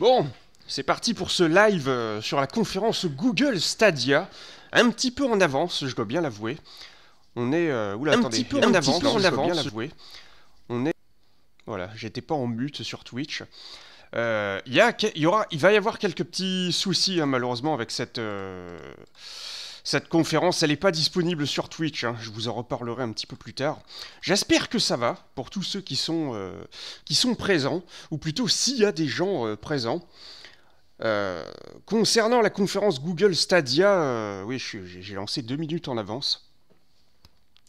Bon, c'est parti pour ce live euh, sur la conférence Google Stadia. Un petit peu en avance, je dois bien l'avouer. On est. Euh, oula, un petit peu en avance, petit Je dois bien On est. Voilà, j'étais pas en but sur Twitch. Euh, y aura, il va y avoir quelques petits soucis hein, malheureusement avec cette, cette conférence, elle n'est pas disponible sur Twitch, hein. je vous en reparlerai un petit peu plus tard. J'espère que ça va pour tous ceux qui sont, euh, qui sont présents, ou plutôt s'il y a des gens euh, présents. Euh, concernant la conférence Google Stadia, oui, j'ai lancé deux minutes en avance.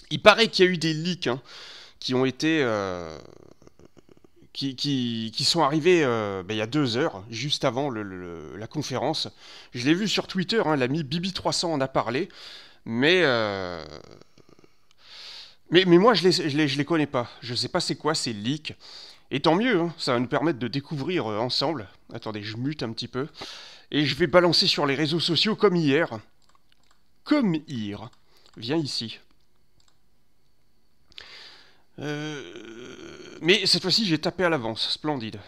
Il paraît qu'il y a eu des leaks hein, qui ont été qui, qui, qui, sont arrivés euh, ben, il y a deux heures, juste avant la conférence. Je l'ai vu sur Twitter, hein, l'ami Bibi300 en a parlé, mais, euh, mais, mais, moi je ne les, je les, les, connais pas. Je ne sais pas c'est quoi ces leaks. Et tant mieux, hein, ça va nous permettre de découvrir euh, ensemble. Attendez, je mute un petit peu. Et je vais balancer sur les réseaux sociaux comme hier. Comme hier. Viens ici. Euh mais cette fois-ci, j'ai tapé à l'avance. Splendide.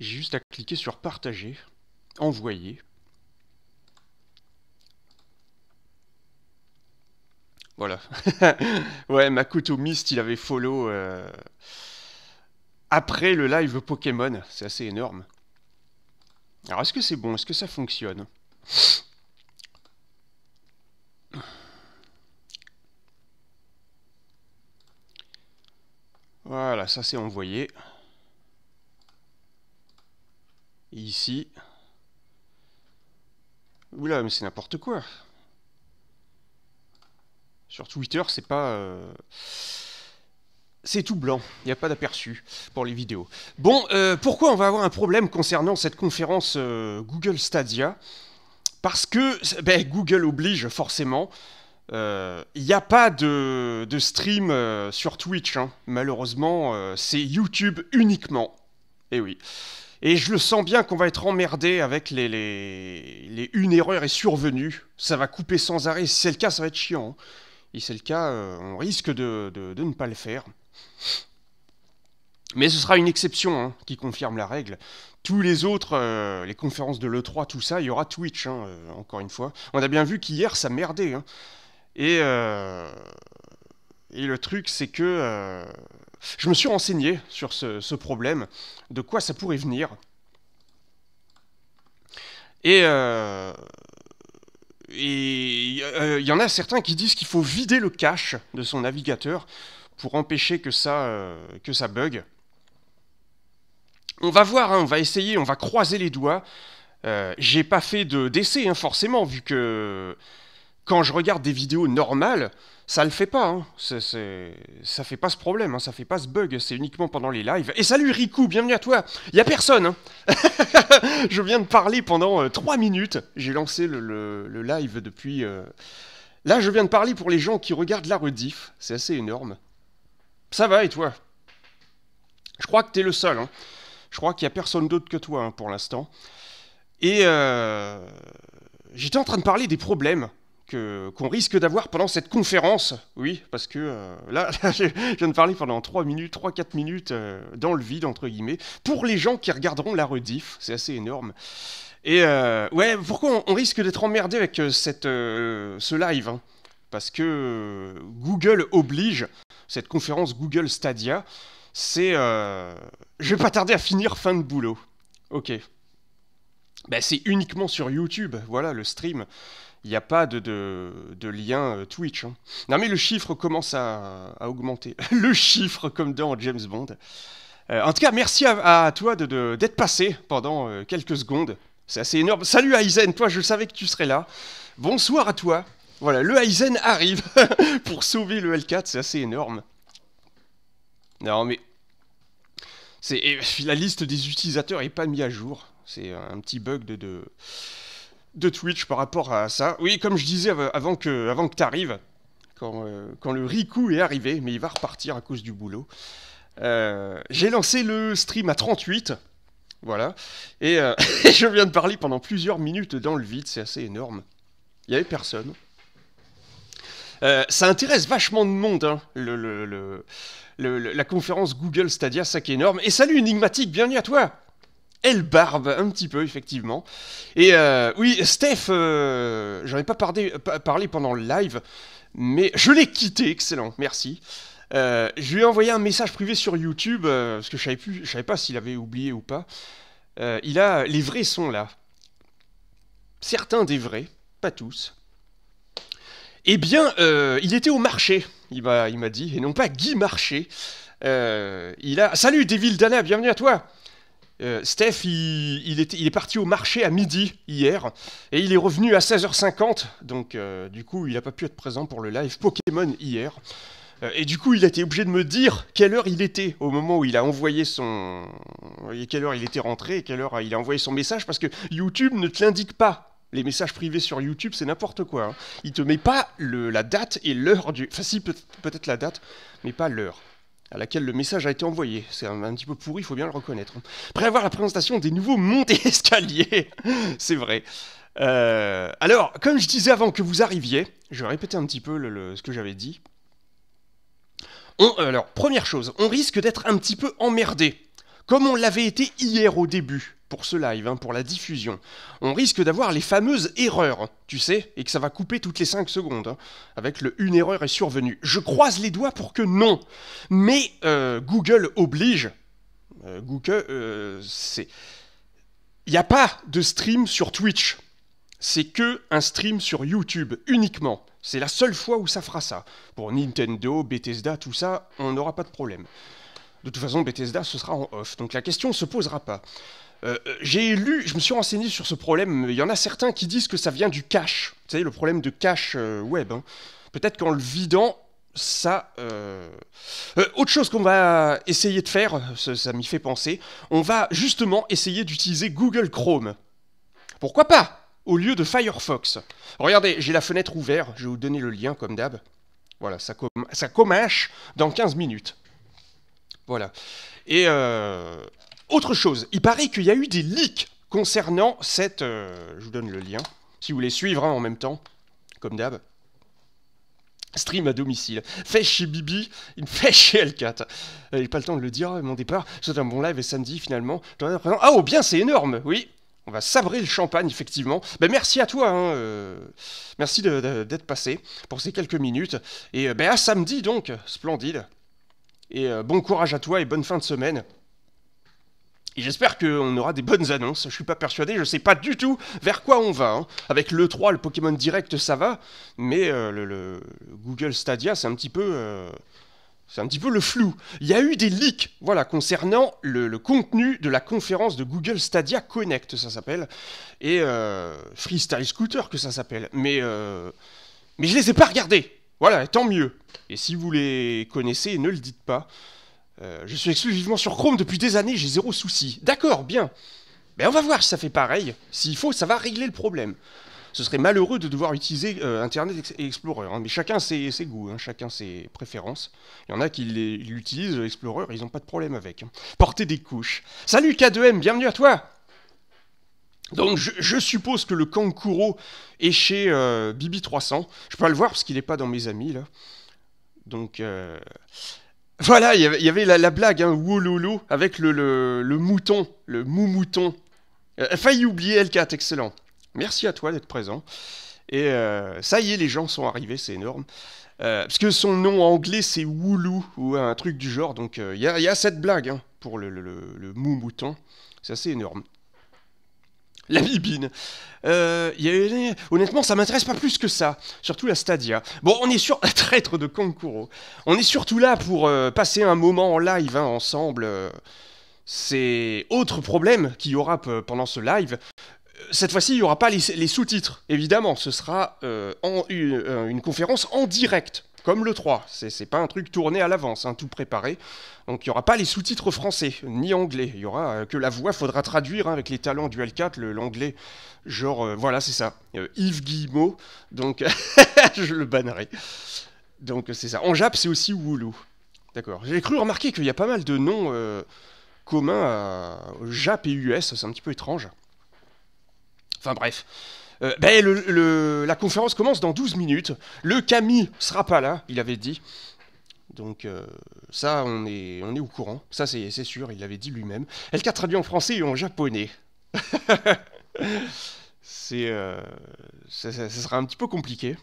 J'ai juste à cliquer sur partager, envoyer. Voilà. ouais, Makuto Mist, il avait follow euh, après le live Pokémon. C'est assez énorme. Alors, est-ce que c'est bon Est-ce que ça fonctionne Voilà, ça c'est envoyé. Et ici. Oula, mais c'est n'importe quoi. Sur Twitter, c'est pas... Euh, c'est tout blanc, il n'y a pas d'aperçu pour les vidéos. Bon, euh, pourquoi on va avoir un problème concernant cette conférence euh, Google Stadia Parce que ben, Google oblige forcément il euh, n'y a pas de, stream euh, sur Twitch, hein. malheureusement, euh, c'est YouTube uniquement. Et eh oui. Et je le sens bien qu'on va être emmerdé avec les, les, une erreur est survenue. Ça va couper sans arrêt. Si c'est le cas, ça va être chiant. Hein. Et si c'est le cas, on risque de, ne pas le faire. Mais ce sera une exception hein, qui confirme la règle. Tous les autres, les conférences de l'E3, tout ça, il y aura Twitch, encore une fois. On a bien vu qu'hier, ça merdait. Euh, et, le truc, c'est que euh, je me suis renseigné sur ce, problème, de quoi ça pourrait venir. Et il euh, y en a certains qui disent qu'il faut vider le cache de son navigateur pour empêcher que ça, que ça bug. On va voir, hein, on va essayer, on va croiser les doigts. j'ai pas fait de d'essai, hein, forcément, vu que quand je regarde des vidéos normales, ça le fait pas. Hein. ne Ça fait pas ce problème, hein. ça fait pas ce bug. C'est uniquement pendant les lives. Et salut Riku, bienvenue à toi. il Y a personne. Hein. je viens de parler pendant 3 euh, minutes. J'ai lancé le, live depuis. Euh, là, je viens de parler pour les gens qui regardent la rediff. C'est assez énorme. Ça va et toi Je crois que t'es le seul. Hein. Je crois qu'il y a personne d'autre que toi hein, pour l'instant. Et euh, j'étais en train de parler des problèmes qu'on risque d'avoir pendant cette conférence. Oui, parce que euh, là, je viens de parler pendant 3 minutes, 3-4 minutes euh, dans le vide, entre guillemets, pour les gens qui regarderont la rediff. C'est assez énorme. Et euh, ouais, pourquoi on, risque d'être emmerdé avec cette, ce live hein Parce que Google oblige cette conférence Google Stadia. C'est. je vais pas tarder à finir fin de boulot. Ok. Bah, c'est uniquement sur YouTube, voilà le stream il n'y a pas de, lien euh, Twitch. Hein. Non mais le chiffre commence à, augmenter. le chiffre comme dans James Bond. Euh, en tout cas, merci à, toi d'être de, passé pendant euh, quelques secondes. C'est assez énorme. Salut Aizen, toi je savais que tu serais là. Bonsoir à toi. Voilà, le Aizen arrive pour sauver le L4, c'est assez énorme. Non mais... La liste des utilisateurs n'est pas mise à jour. C'est un petit bug de... de de Twitch par rapport à ça. Oui, comme je disais avant que, avant que tu arrives, euh, quand, le Riku est arrivé, mais il va repartir à cause du boulot, euh, j'ai lancé le stream à 38. Voilà. Et euh, je viens de parler pendant plusieurs minutes dans le vide, c'est assez énorme. Il n'y avait personne. ça intéresse vachement de monde, hein, le, la conférence Google Stadia, ça qui est énorme. Et salut Enigmatique, bienvenue à toi elle barbe un petit peu, effectivement. Et euh, oui, Steph, euh, j'en ai pas parlé, pendant le live, mais je l'ai quitté, excellent, merci. Euh, je lui ai envoyé un message privé sur YouTube, parce que je savais, savais pas s'il avait oublié ou pas. il a, les vrais sont là. Certains des vrais, pas tous. Eh bien, il était au marché, il m'a dit, et non pas Guy Marché. il a... Salut, Devil Dana, bienvenue à toi euh, Steph, il, est, parti au marché à midi hier et il est revenu à 16h50. Donc, euh, du coup, il n'a pas pu être présent pour le live Pokémon hier. Euh, et du coup, il a été obligé de me dire quelle heure il était au moment où il a envoyé son. quelle heure il était rentré et quelle heure il a envoyé son message parce que YouTube ne te l'indique pas. Les messages privés sur YouTube, c'est n'importe quoi. Hein. Il te met pas la date et l'heure du. Enfin, si, peut-être la date, mais pas l'heure à laquelle le message a été envoyé. C'est un, petit peu pourri, il faut bien le reconnaître. Après avoir la présentation des nouveaux montés escaliers, c'est vrai. Euh, alors, comme je disais avant que vous arriviez, je vais répéter un petit peu ce que j'avais dit. Euh, alors, première chose, on risque d'être un petit peu emmerdé, comme on l'avait été hier au début pour ce live, hein, pour la diffusion, on risque d'avoir les fameuses erreurs, tu sais, et que ça va couper toutes les 5 secondes, hein, avec le une erreur est survenue. Je croise les doigts pour que non, mais euh, Google oblige. Euh, Google, euh, c'est. Il n'y a pas de stream sur Twitch. C'est que un stream sur YouTube uniquement. C'est la seule fois où ça fera ça. Pour Nintendo, Bethesda, tout ça, on n'aura pas de problème. De toute façon, Bethesda, ce sera en off, donc la question ne se posera pas. Euh, euh, j'ai lu, je me suis renseigné sur ce problème. Il y en a certains qui disent que ça vient du cache. Vous savez, le problème de cache euh, web. Hein. Peut-être qu'en le vidant, ça. autre chose qu'on va essayer de faire, ça, m'y fait penser, on va justement essayer d'utiliser Google Chrome. Pourquoi pas Au lieu de Firefox. Regardez, j'ai la fenêtre ouverte, je vais vous donner le lien comme d'hab. Voilà, ça, com ça dans 15 minutes. Voilà. Et, autre chose, il paraît qu'il y a eu des leaks concernant cette... Euh, je vous donne le lien, si vous voulez suivre hein, en même temps, comme d'hab. Stream à domicile. Fait chez Bibi, euh, il fait chez L4. J'ai pas le temps de le dire, mon départ, c'est un bon live et samedi finalement. Ah oh bien, c'est énorme, oui. On va sabrer le champagne, effectivement. Ben, merci à toi, hein, euh, merci d'être passé pour ces quelques minutes. Et ben, à samedi donc, splendide. Et bon courage à toi et bonne fin de semaine. Et j'espère qu'on aura des bonnes annonces. Je suis pas persuadé, je sais pas du tout vers quoi on va. Hein. Avec le 3, le Pokémon Direct, ça va, mais euh, le, Google Stadia, c'est un petit peu. Euh, c'est un petit peu le flou. Il y a eu des leaks, voilà, concernant le, contenu de la conférence de Google Stadia Connect, ça s'appelle, et Free euh, Freestyle Scooter, que ça s'appelle. Mais, mais je les ai pas regardés. Voilà, tant mieux. Et si vous les connaissez, ne le dites pas. Euh, je suis exclusivement sur Chrome depuis des années, j'ai zéro souci. D'accord, bien. Mais on va voir si ça fait pareil. S'il faut, ça va régler le problème. Ce serait malheureux de devoir utiliser euh, Internet Explorer, hein. mais chacun ses, goûts, hein. chacun ses préférences. Il y en a qui l'utilisent, Explorer, ils n'ont pas de problème avec. Hein. Porter des couches. Salut K2M, bienvenue à toi donc je, suppose que le Kankuro est chez euh, Bibi300. Je peux pas le voir parce qu'il n'est pas dans mes amis là. Donc voilà, il y avait, la, blague, hein, avec le, mouton, le mou-mouton. Euh, failli oublier L4, excellent. Merci à toi d'être présent. Et euh, ça y est, les gens sont arrivés, c'est énorme. Euh, parce que son nom anglais, c'est Woulou, ou un truc du genre, donc euh, il y, a cette blague hein, pour le, mou-mouton. C'est assez énorme. La bibine. Euh, honnêtement, ça m'intéresse pas plus que ça. Surtout la Stadia. Bon, on est sur la traître de Kankuro. On est surtout là pour euh, passer un moment en live hein, ensemble. c'est autre problème qu'il y aura pendant ce live. Cette fois-ci, il n'y aura pas les, sous-titres. Évidemment, ce sera euh, une conférence en direct comme le 3. C'est pas un truc tourné à l'avance, hein, tout préparé. Donc il n'y aura pas les sous-titres français, ni anglais. Il y aura euh, que la voix, faudra traduire hein, avec les talents du L4, l'anglais. Genre, euh, voilà, c'est ça. Euh, Yves Guillemot, donc je le bannerai. Donc c'est ça. En Jap, c'est aussi Wulu. D'accord. J'ai cru remarquer qu'il y a pas mal de noms communs à Jap et US, c'est un petit peu étrange. Enfin bref. Euh, ben, la conférence commence dans 12 minutes. Le Camille sera pas là, il avait dit. Donc euh, ça, on est, on est au courant. Ça, c'est sûr, il l'avait dit lui-même. LK traduit en français et en japonais. c'est, euh, ça, sera un petit peu compliqué.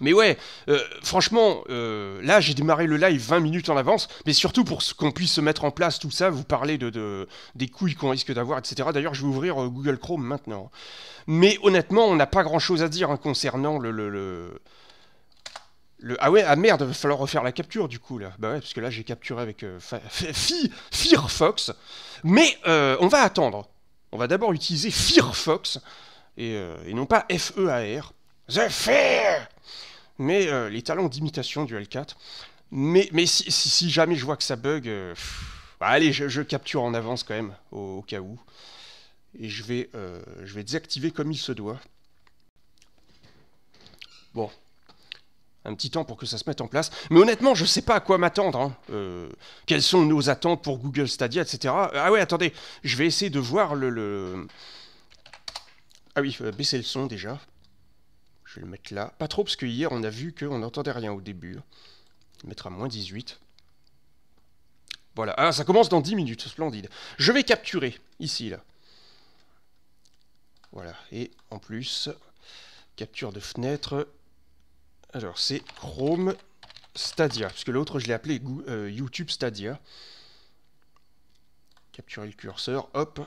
Mais ouais, euh, franchement, euh, là j'ai démarré le live 20 minutes en avance, mais surtout pour qu'on puisse se mettre en place tout ça, vous parler de, des couilles qu'on risque d'avoir, etc. D'ailleurs, je vais ouvrir euh, Google Chrome maintenant. Mais honnêtement, on n'a pas grand-chose à dire hein, concernant le, le, le, Ah ouais, ah merde, va falloir refaire la capture du coup là. Bah ouais, parce que là j'ai capturé avec Firefox. Mais on va attendre. On va d'abord utiliser Firefox et, non pas FEAR The Fear Mais euh, les talents d'imitation du L4. Mais, mais si, jamais je vois que ça bug, euh, bah, allez, je, capture en avance quand même, au, cas où. Et je vais, euh, je vais désactiver comme il se doit. Bon. Un petit temps pour que ça se mette en place. Mais honnêtement, je sais pas à quoi m'attendre. Hein. quelles sont nos attentes pour Google Stadia, etc. Ah ouais, attendez, je vais essayer de voir le... le... Ah oui, baisser le son déjà vais le mettre là. Pas trop, parce que hier, on a vu qu'on n'entendait rien au début. Mettre hein. mettra moins 18. Voilà. Ah, ça commence dans 10 minutes. Splendide. Je vais capturer, ici, là. Voilà. Et en plus, capture de fenêtre. Alors, c'est Chrome Stadia. Parce que l'autre, je l'ai appelé euh, YouTube Stadia. Capturer le curseur. Hop.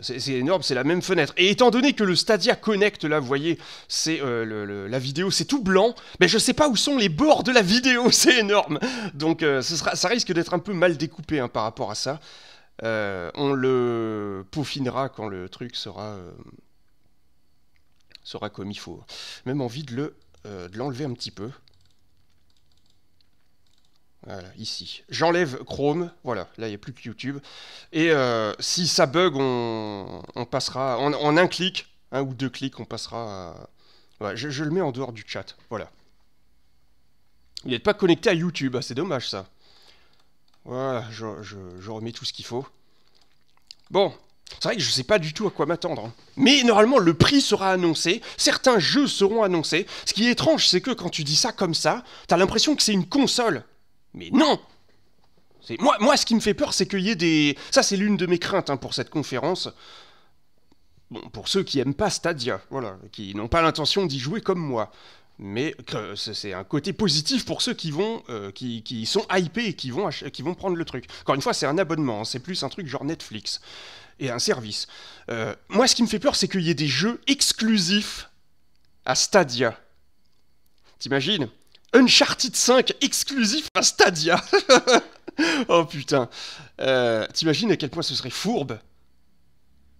C'est énorme, c'est la même fenêtre. Et étant donné que le Stadia Connect, là, vous voyez, c'est euh, la vidéo, c'est tout blanc, mais je sais pas où sont les bords de la vidéo, c'est énorme. Donc euh, ça risque d'être un peu mal découpé hein, par rapport à ça. Euh, on le peaufinera quand le truc sera, sera comme il faut. Même envie de l'enlever le, de un petit peu. Voilà, ici. J'enlève Chrome, voilà, là il n'y a plus que YouTube. Et euh, si ça bug, on, passera, en, un clic, un ou deux clics, on passera je, le mets en dehors du chat, voilà. il n'est pas connecté à YouTube, ah, c'est dommage ça. Voilà, je, remets tout ce qu'il faut. Bon, c'est vrai que je ne sais pas du tout à quoi m'attendre. Hein. Mais normalement, le prix sera annoncé, certains jeux seront annoncés. Ce qui est étrange, c'est que quand tu dis ça comme ça, tu as l'impression que c'est une console. Mais non moi, moi, ce qui me fait peur, c'est qu'il y ait des... Ça, c'est l'une de mes craintes hein, pour cette conférence. Bon, pour ceux qui aiment pas Stadia, voilà, qui n'ont pas l'intention d'y jouer comme moi. Mais c'est un côté positif pour ceux qui vont, euh, qui, sont hypés et qui vont, qui vont prendre le truc. Encore une fois, c'est un abonnement, hein, c'est plus un truc genre Netflix et un service. Euh, moi, ce qui me fait peur, c'est qu'il y ait des jeux exclusifs à Stadia. T'imagines Uncharted 5 exclusif à Stadia. oh putain. Euh, t'imagines à quel point ce serait fourbe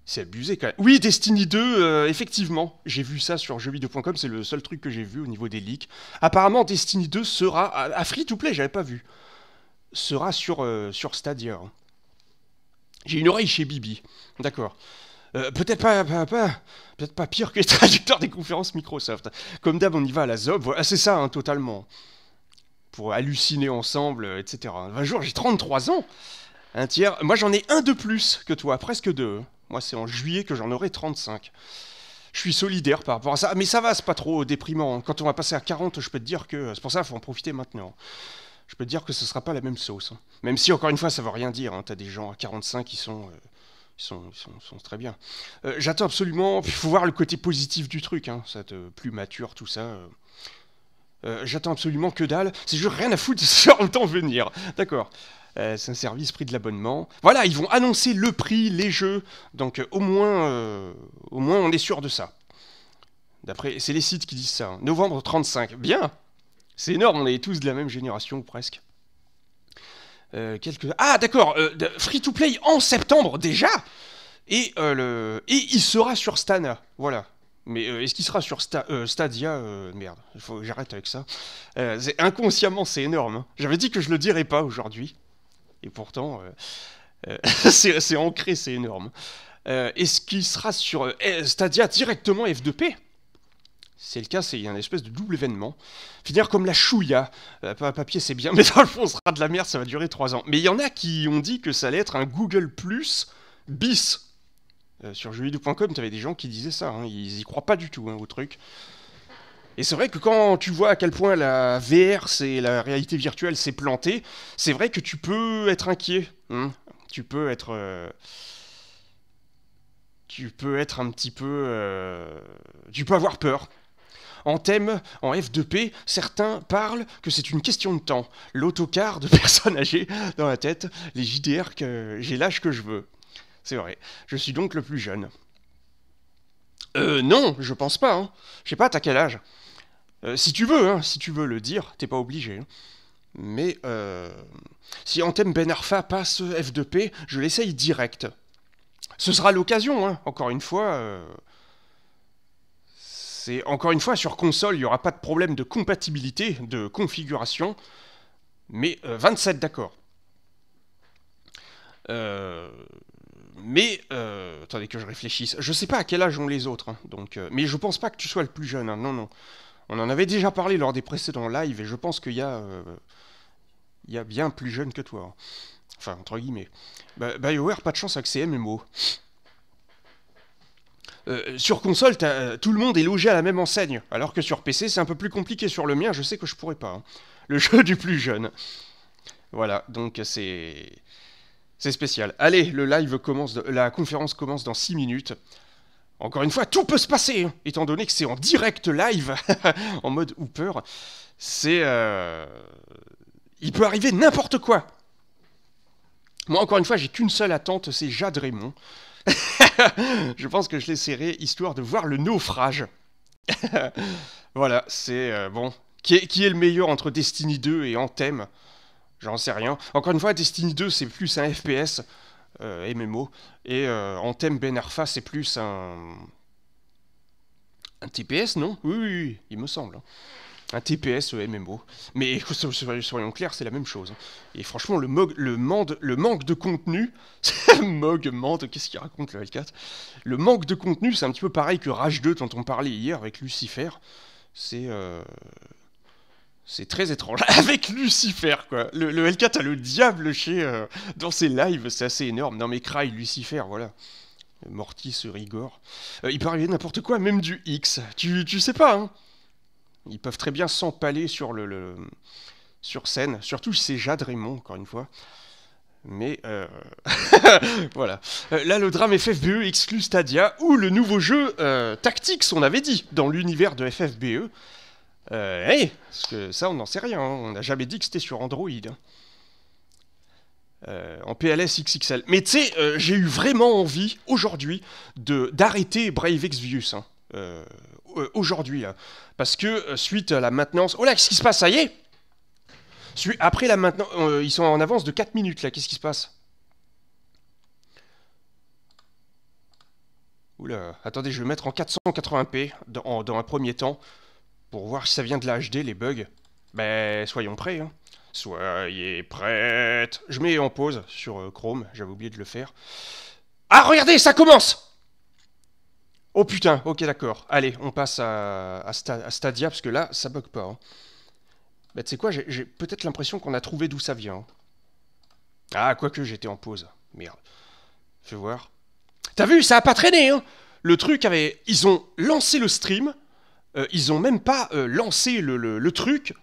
c'est abusé quand même. Oui, Destiny 2, euh, effectivement. J'ai vu ça sur jeuxvideo.com, c'est le seul truc que j'ai vu au niveau des leaks. Apparemment, Destiny 2 sera. À, free to play, j'avais pas vu. Sera sur, euh, sur Stadia. Hein. J'ai une oreille chez Bibi. D'accord. Euh, peut-être pas, peut-être pas pire que les traducteurs des conférences Microsoft. Comme d'hab, on y va à la zob. c'est ça, hein, totalement. Pour halluciner ensemble, etc. Un jour, j'ai 33 ans. Un tiers. Moi, j'en ai un de plus que toi, presque deux. Moi, c'est en juillet que j'en aurai 35. Je suis solidaire par rapport à ça. Mais ça va, c'est pas trop déprimant. Quand on va passer à 40, je peux te dire que. C'est pour ça qu'il faut en profiter maintenant je peux te dire que ce sera pas la même sauce. Hein. Même si, encore une fois, ça veut rien dire. Hein. T'as des gens à 45 qui sont euh, ils sont, très bien. Euh, j'attends absolument. Il faut voir le côté positif du truc, ça hein, cette euh, plus mature, tout ça. Euh. J'attends absolument que dalle. C'est juste rien à foutre sur le temps venir. D'accord. c'est un service prix de l'abonnement. Voilà, ils vont annoncer le prix, les jeux. Donc au moins, au moins, on est sûr de ça. D'après, c'est les sites qui disent ça. Hein. Novembre 35. Bien. C'est énorme. On est tous de la même génération presque. Euh, ah d'accord, euh, free to play en septembre déjà et, euh, le... et il sera sur Stana, voilà. Mais est-ce qu'il sera sur Stadia Merde, faut j'arrête avec ça. inconsciemment, c'est énorme. Hein. J'avais dit que je le dirais pas aujourd'hui. Et pourtant, c'est ancré, c'est énorme. est-ce qu'il sera sur Stadia directement F2P c'est le cas, c'est un espèce de double événement. Finir comme la chouïa. Euh, papier, c'est bien, mais dans le fond, ce sera de la merde, ça va durer trois ans. Mais il y en a qui ont dit que ça allait être un Google Plus bis. Euh, sur sur 2com tu avais des gens qui disaient ça. Hein. ils y croient pas du tout hein, au truc. Et c'est vrai que quand tu vois à quel point la VR, c'est la réalité virtuelle, s'est plantée, c'est vrai que tu peux être inquiet. Hein. tu peux être. Euh, tu peux être un petit peu... tu peux avoir peur. En thème, en F2P, certains parlent que c'est une question de temps. L'autocar de personnes âgées dans la tête, les JDR que j'ai l'âge que je veux. C'est vrai, je suis donc le plus jeune. Euh, non, je pense pas, hein. Je sais pas, t'as quel âge euh, Si tu veux, hein, si tu veux le dire, t'es pas obligé. Hein. Mais euh, si Anthem Ben Arfa passe F2P, je l'essaye direct. Ce sera l'occasion, hein. encore une fois, euh, c'est encore une fois sur console, il n'y aura pas de problème de compatibilité, de configuration, mais 27 euh, d'accord. Euh, mais euh, attendez que je réfléchisse. Je sais pas à quel âge ont les autres, hein, donc. mais je pense pas que tu sois le plus jeune. Hein, non, non. On en avait déjà parlé lors des précédents lives et je pense qu'il y a, il y a bien plus jeune que toi. Hein. Enfin entre guillemets. Bah, Bioware, pas de chance avec ces MMO. Euh, sur console, euh, tout le monde est logé à la même enseigne, alors que sur PC, c'est un peu plus compliqué. Sur le mien, je sais que je pourrais pas. Hein. Le jeu du plus jeune. Voilà, donc euh, c'est. C'est spécial. Allez, le live commence, la conférence commence dans 6 minutes. Encore une fois, tout peut se passer, hein, étant donné que c'est en direct live, en mode Hooper. C'est. Il peut arriver n'importe quoi. Moi, encore une fois, j'ai qu'une seule attente, c'est Jade Raymond. je pense que je l'essaierai, histoire de voir le naufrage. voilà, c'est euh, bon. Qui est, le meilleur entre Destiny 2 et Anthem J'en sais rien. Encore une fois, Destiny 2, c'est plus un FPS, euh, MMO, et euh, Anthem Ben c'est plus un. Un TPS, non oui, il me semble. Hein un TPS euh, MMO. Mais soyons clairs, c'est la même chose. Hein. Et franchement, le, manque de contenu, mog, mande, qu'est-ce qu'il raconte le L4 Le manque de contenu, c'est un petit peu pareil que Rage 2 dont on parlait hier avec Lucifer. C'est... Euh, c'est très étrange. Avec Lucifer, quoi. Le, L4 a le diable chez, euh, dans ses lives, c'est assez énorme. Non mais Cry, Lucifer, voilà. Mortis, Rigor. il peut arriver n'importe quoi, même du X. Tu, tu sais pas, hein. Ils peuvent très bien s'empaler sur le, sur scène, surtout c'est Jade Raymond, encore une fois. Mais euh, voilà. Euh, là, le drame FFBE exclut Stadia ou le nouveau jeu tactique, euh, Tactics, on avait dit, dans l'univers de FFBE. Euh, hey, parce que ça, on n'en sait rien. Hein. On n'a jamais dit que c'était sur Android. Hein. en PLS XXL. Mais tu sais, j'ai eu vraiment envie aujourd'hui d'arrêter Brave Exvius. Hein. Euh, euh, aujourd'hui. Hein. parce que euh, suite à la maintenance... Oh là, qu'est-ce qui se passe Ça y est Après la maintenance... Euh, ils sont en avance de 4 minutes là, qu'est-ce qui se passe Oula, attendez, je vais mettre en 480p dans, dans un premier temps pour voir si ça vient de la HD, les bugs. Ben, soyons prêts. Hein. Soyez prêtes. Je mets en pause sur Chrome, j'avais oublié de le faire. Ah, regardez, ça commence Oh putain, ok d'accord. Allez, on passe à, Stadia, parce que là, ça bug pas. Hein. Bah tu sais quoi, j'ai peut-être l'impression qu'on a trouvé d'où ça vient. Hein. Ah, quoique j'étais en pause. Merde. Je vais voir. T'as vu, ça a pas traîné, hein. Le truc avait... Ils ont lancé le stream, euh, ils ont même pas euh, lancé le, truc,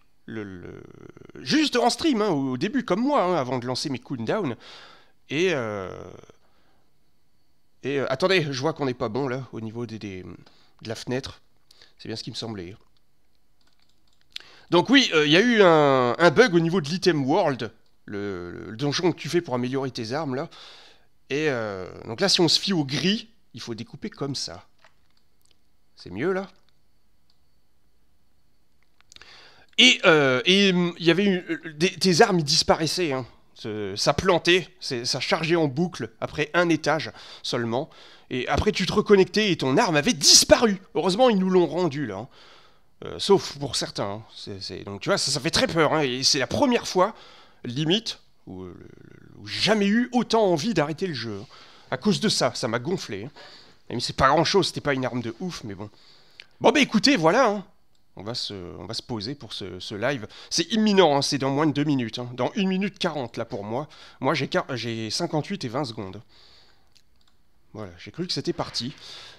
juste en stream, au, début, comme moi, avant de lancer mes cooldowns. Et... Euh, et euh, attendez, je vois qu'on n'est pas bon là, au niveau des, de la fenêtre. C'est bien ce qui me semblait. Donc oui, euh, il y a eu un, bug au niveau de l'item world, le, donjon que tu fais pour améliorer tes armes là. Et euh, donc là, si on se fie au gris, il faut découper comme ça. C'est mieux là Et hum, il y avait tes armes, disparaissaient. Hein. Euh, ça plantait, ça chargeait en boucle après un étage seulement. Et après, tu te reconnectais et ton arme avait disparu. Heureusement, ils nous l'ont rendu là. Hein. Euh, sauf pour certains. Hein. Donc tu vois, ça, ça fait très peur. Hein. Et c'est la première fois, limite, euh, où, j'ai jamais eu autant envie d'arrêter le jeu. À cause de ça, ça m'a gonflé. Mais c'est pas grand chose, c'était pas une arme de ouf, mais bon. Bon bah écoutez, voilà on va se, poser pour ce, live. C'est imminent, hein, c'est dans moins de 2 minutes. Hein. dans 1 minute 40 là pour moi. Moi j'ai 58 et 20 secondes. Voilà, j'ai cru que c'était parti.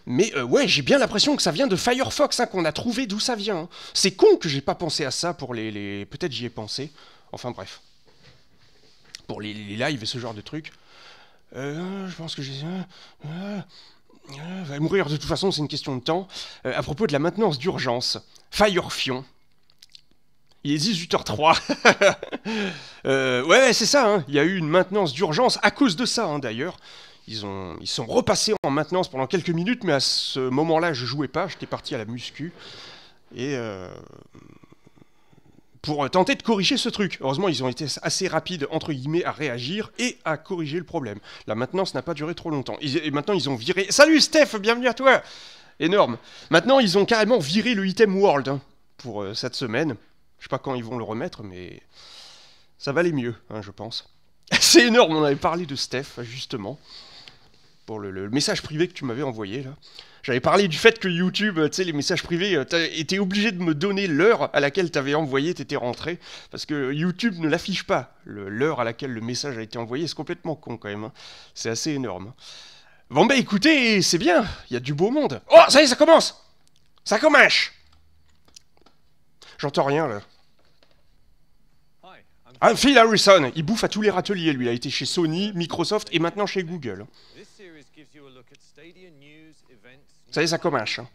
Mais euh, ouais, j'ai bien l'impression que ça vient de Firefox, hein, qu'on a trouvé d'où ça vient. C'est con que j'ai pas pensé à ça pour les... Peut-être j'y ai pensé. Enfin bref. Pour les, lives et ce genre de trucs. Euh, je pense que j'ai... Ah, va mourir de toute façon, c'est une question de temps. Euh, à propos de la maintenance d'urgence, Firefion. Il est 18h03. Euh, ouais, c'est ça, hein. il y a eu une maintenance d'urgence à cause de ça, hein, d'ailleurs. Ils, ont, ils sont repassés en maintenance pendant quelques minutes, mais à ce moment-là, je jouais pas, j'étais parti à la muscu. Et euh, pour tenter de corriger ce truc. Heureusement, ils ont été assez rapides, entre guillemets, à réagir et à corriger le problème. La maintenance n'a pas duré trop longtemps. Et maintenant, ils ont viré... Salut Steph, bienvenue à toi Énorme. Maintenant, ils ont carrément viré le item world hein, pour euh, cette semaine. Je sais pas quand ils vont le remettre, mais ça va aller mieux, hein, je pense. C'est énorme, on avait parlé de Steph, justement, pour le message privé que tu m'avais envoyé, là. J'avais parlé du fait que YouTube, euh, tu sais, les messages privés, euh, étais obligé de me donner l'heure à laquelle t'avais envoyé, t'étais rentré, parce que YouTube ne l'affiche pas. L'heure à laquelle le message a été envoyé, c'est complètement con quand même. Hein. C'est assez énorme. Hein. Bon bah écoutez, c'est bien, il y a du beau monde. Oh, ça y est, ça commence Ça commence J'entends rien là. un ah, Phil Harrison, il bouffe à tous les râteliers, lui. Il a été chez Sony, Microsoft et maintenant chez Google. Hein. Vous savez, ça comme un hein.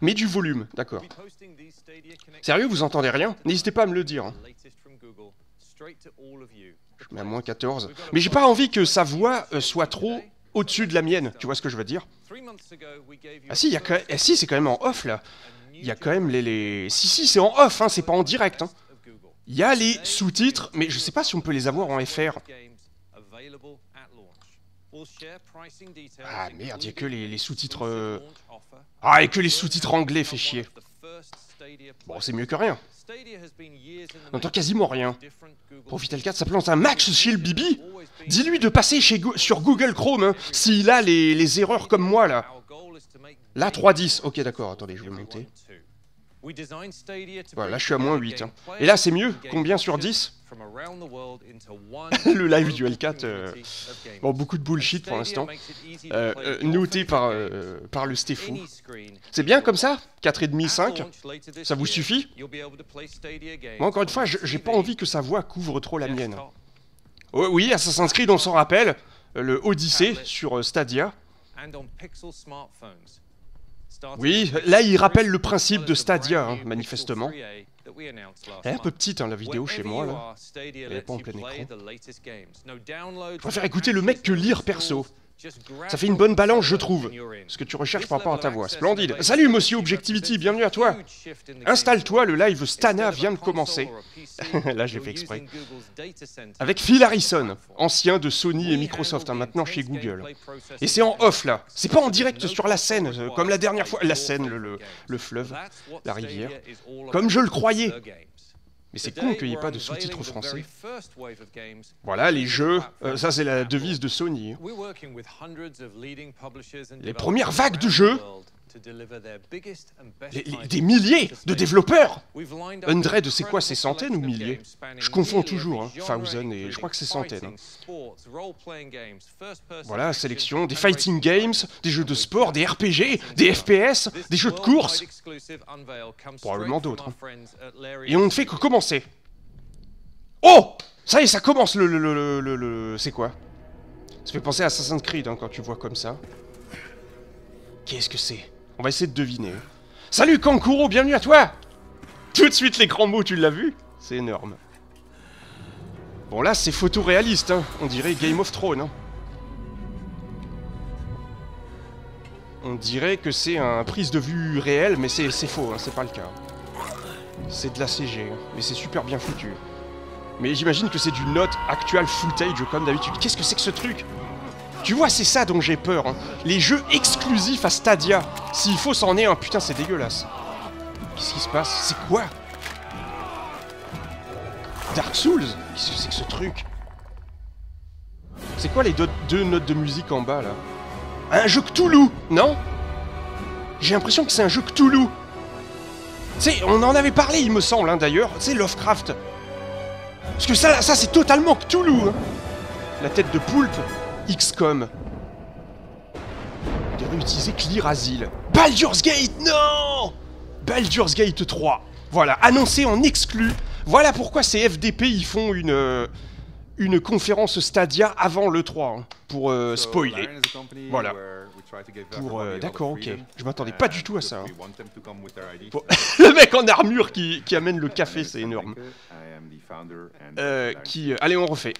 Mais du volume, d'accord. Sérieux, vous entendez rien N'hésitez pas à me le dire. Hein. Je mets à moins 14. Mais j'ai pas envie que sa voix euh, soit trop au-dessus de la mienne, tu vois ce que je veux dire Ah si, ah, si c'est quand même en off là. Il y a quand même les... les... Si, si, c'est en off, hein, c'est pas en direct. Hein. Il y a les sous-titres, mais je sais pas si on peut les avoir en FR. Ah merde, il euh, ah, a que les, sous-titres... Ah, et que les sous-titres anglais, fait chier. Bon, c'est mieux que rien. On entend quasiment rien. le 4, ça plante un max chez le Bibi Dis-lui de passer chez sur Google Chrome, hein, s'il a les, erreurs comme moi, là. Là, 3.10. Ok, d'accord, attendez, je vais monter. Voilà, là, je suis à moins 8. Hein. Et là, c'est mieux Combien sur 10 le live du L4, euh, bon, beaucoup de bullshit pour l'instant, euh, euh, noté par, par le Stefou C'est bien comme ça 4,5, 5 Ça vous suffit Moi, encore une fois, j'ai pas envie que sa voix couvre trop la mienne. Oh, oui, Assassin's Creed, on s'en rappelle, le Odyssey sur Stadia. Oui, là, il rappelle le principe de Stadia, hein, manifestement. Elle est un peu petite hein, la vidéo chez moi là. Elle est pas en plein écran. Je préfère écouter le mec que lire perso. Ça fait une bonne balance, je trouve. Ce que tu recherches par rapport à ta voix. Splendide. Salut, monsieur Objectivity, bienvenue à toi. Installe-toi, le live Stana vient de commencer. Là, j'ai fait exprès. Avec Phil Harrison, ancien de Sony et Microsoft, hein, maintenant chez Google. Et c'est en off, là. C'est pas en direct sur la scène, comme la dernière fois. La scène, le, le fleuve, la rivière. Comme je le croyais. Et c'est con qu'il n'y ait pas de sous-titres français. Voilà, les jeux, euh, ça c'est la devise de Sony. Hein. Les premières vagues de jeux des milliers de développeurs de c'est quoi ces centaines ou milliers Je confonds toujours, hein, Thousand, et je crois que c'est centaines. Hein. Voilà, sélection, des fighting games, des jeux de sport, des RPG, des FPS, des jeux de course, probablement d'autres. Hein. Et on ne fait que commencer. Oh Ça y est, ça commence le... c'est quoi Ça fait penser à Assassin's Creed hein, quand tu vois comme ça. Qu'est-ce que c'est on va essayer de deviner. Salut Kankuro, bienvenue à toi Tout de suite les grands mots, tu l'as vu C'est énorme. Bon là, c'est photoréaliste, hein. On dirait Game of Thrones, hein. On dirait que c'est un prise de vue réelle, mais c'est faux, hein, c'est pas le cas. C'est de la CG, hein, mais c'est super bien foutu. Mais j'imagine que c'est du note actual footage comme d'habitude. Qu'est-ce que c'est que ce truc tu vois, c'est ça dont j'ai peur. Hein. Les jeux exclusifs à Stadia. S'il faut s'en est un, putain, c'est dégueulasse. Qu'est-ce qui se passe C'est quoi Dark Souls Qu'est-ce que c'est que ce truc C'est quoi les deux, notes de musique en bas, là Un jeu Cthulhu, non J'ai l'impression que c'est un jeu Cthulhu. Tu sais, on en avait parlé, il me semble, hein, d'ailleurs. c'est Lovecraft. Parce que ça, ça c'est totalement Cthulhu. Hein. La tête de poulpe. XCOM. Il utiliser Clear Asile. Baldur's Gate, non Baldur's Gate 3. Voilà, annoncé en exclu. Voilà pourquoi ces FDP, ils font une, euh, une conférence Stadia avant le 3, hein, pour euh, spoiler. Voilà. Pour, euh, d'accord, ok. Je m'attendais pas du tout à ça. Hein. le mec en armure qui, qui amène le café, c'est énorme. qui, allez, on refait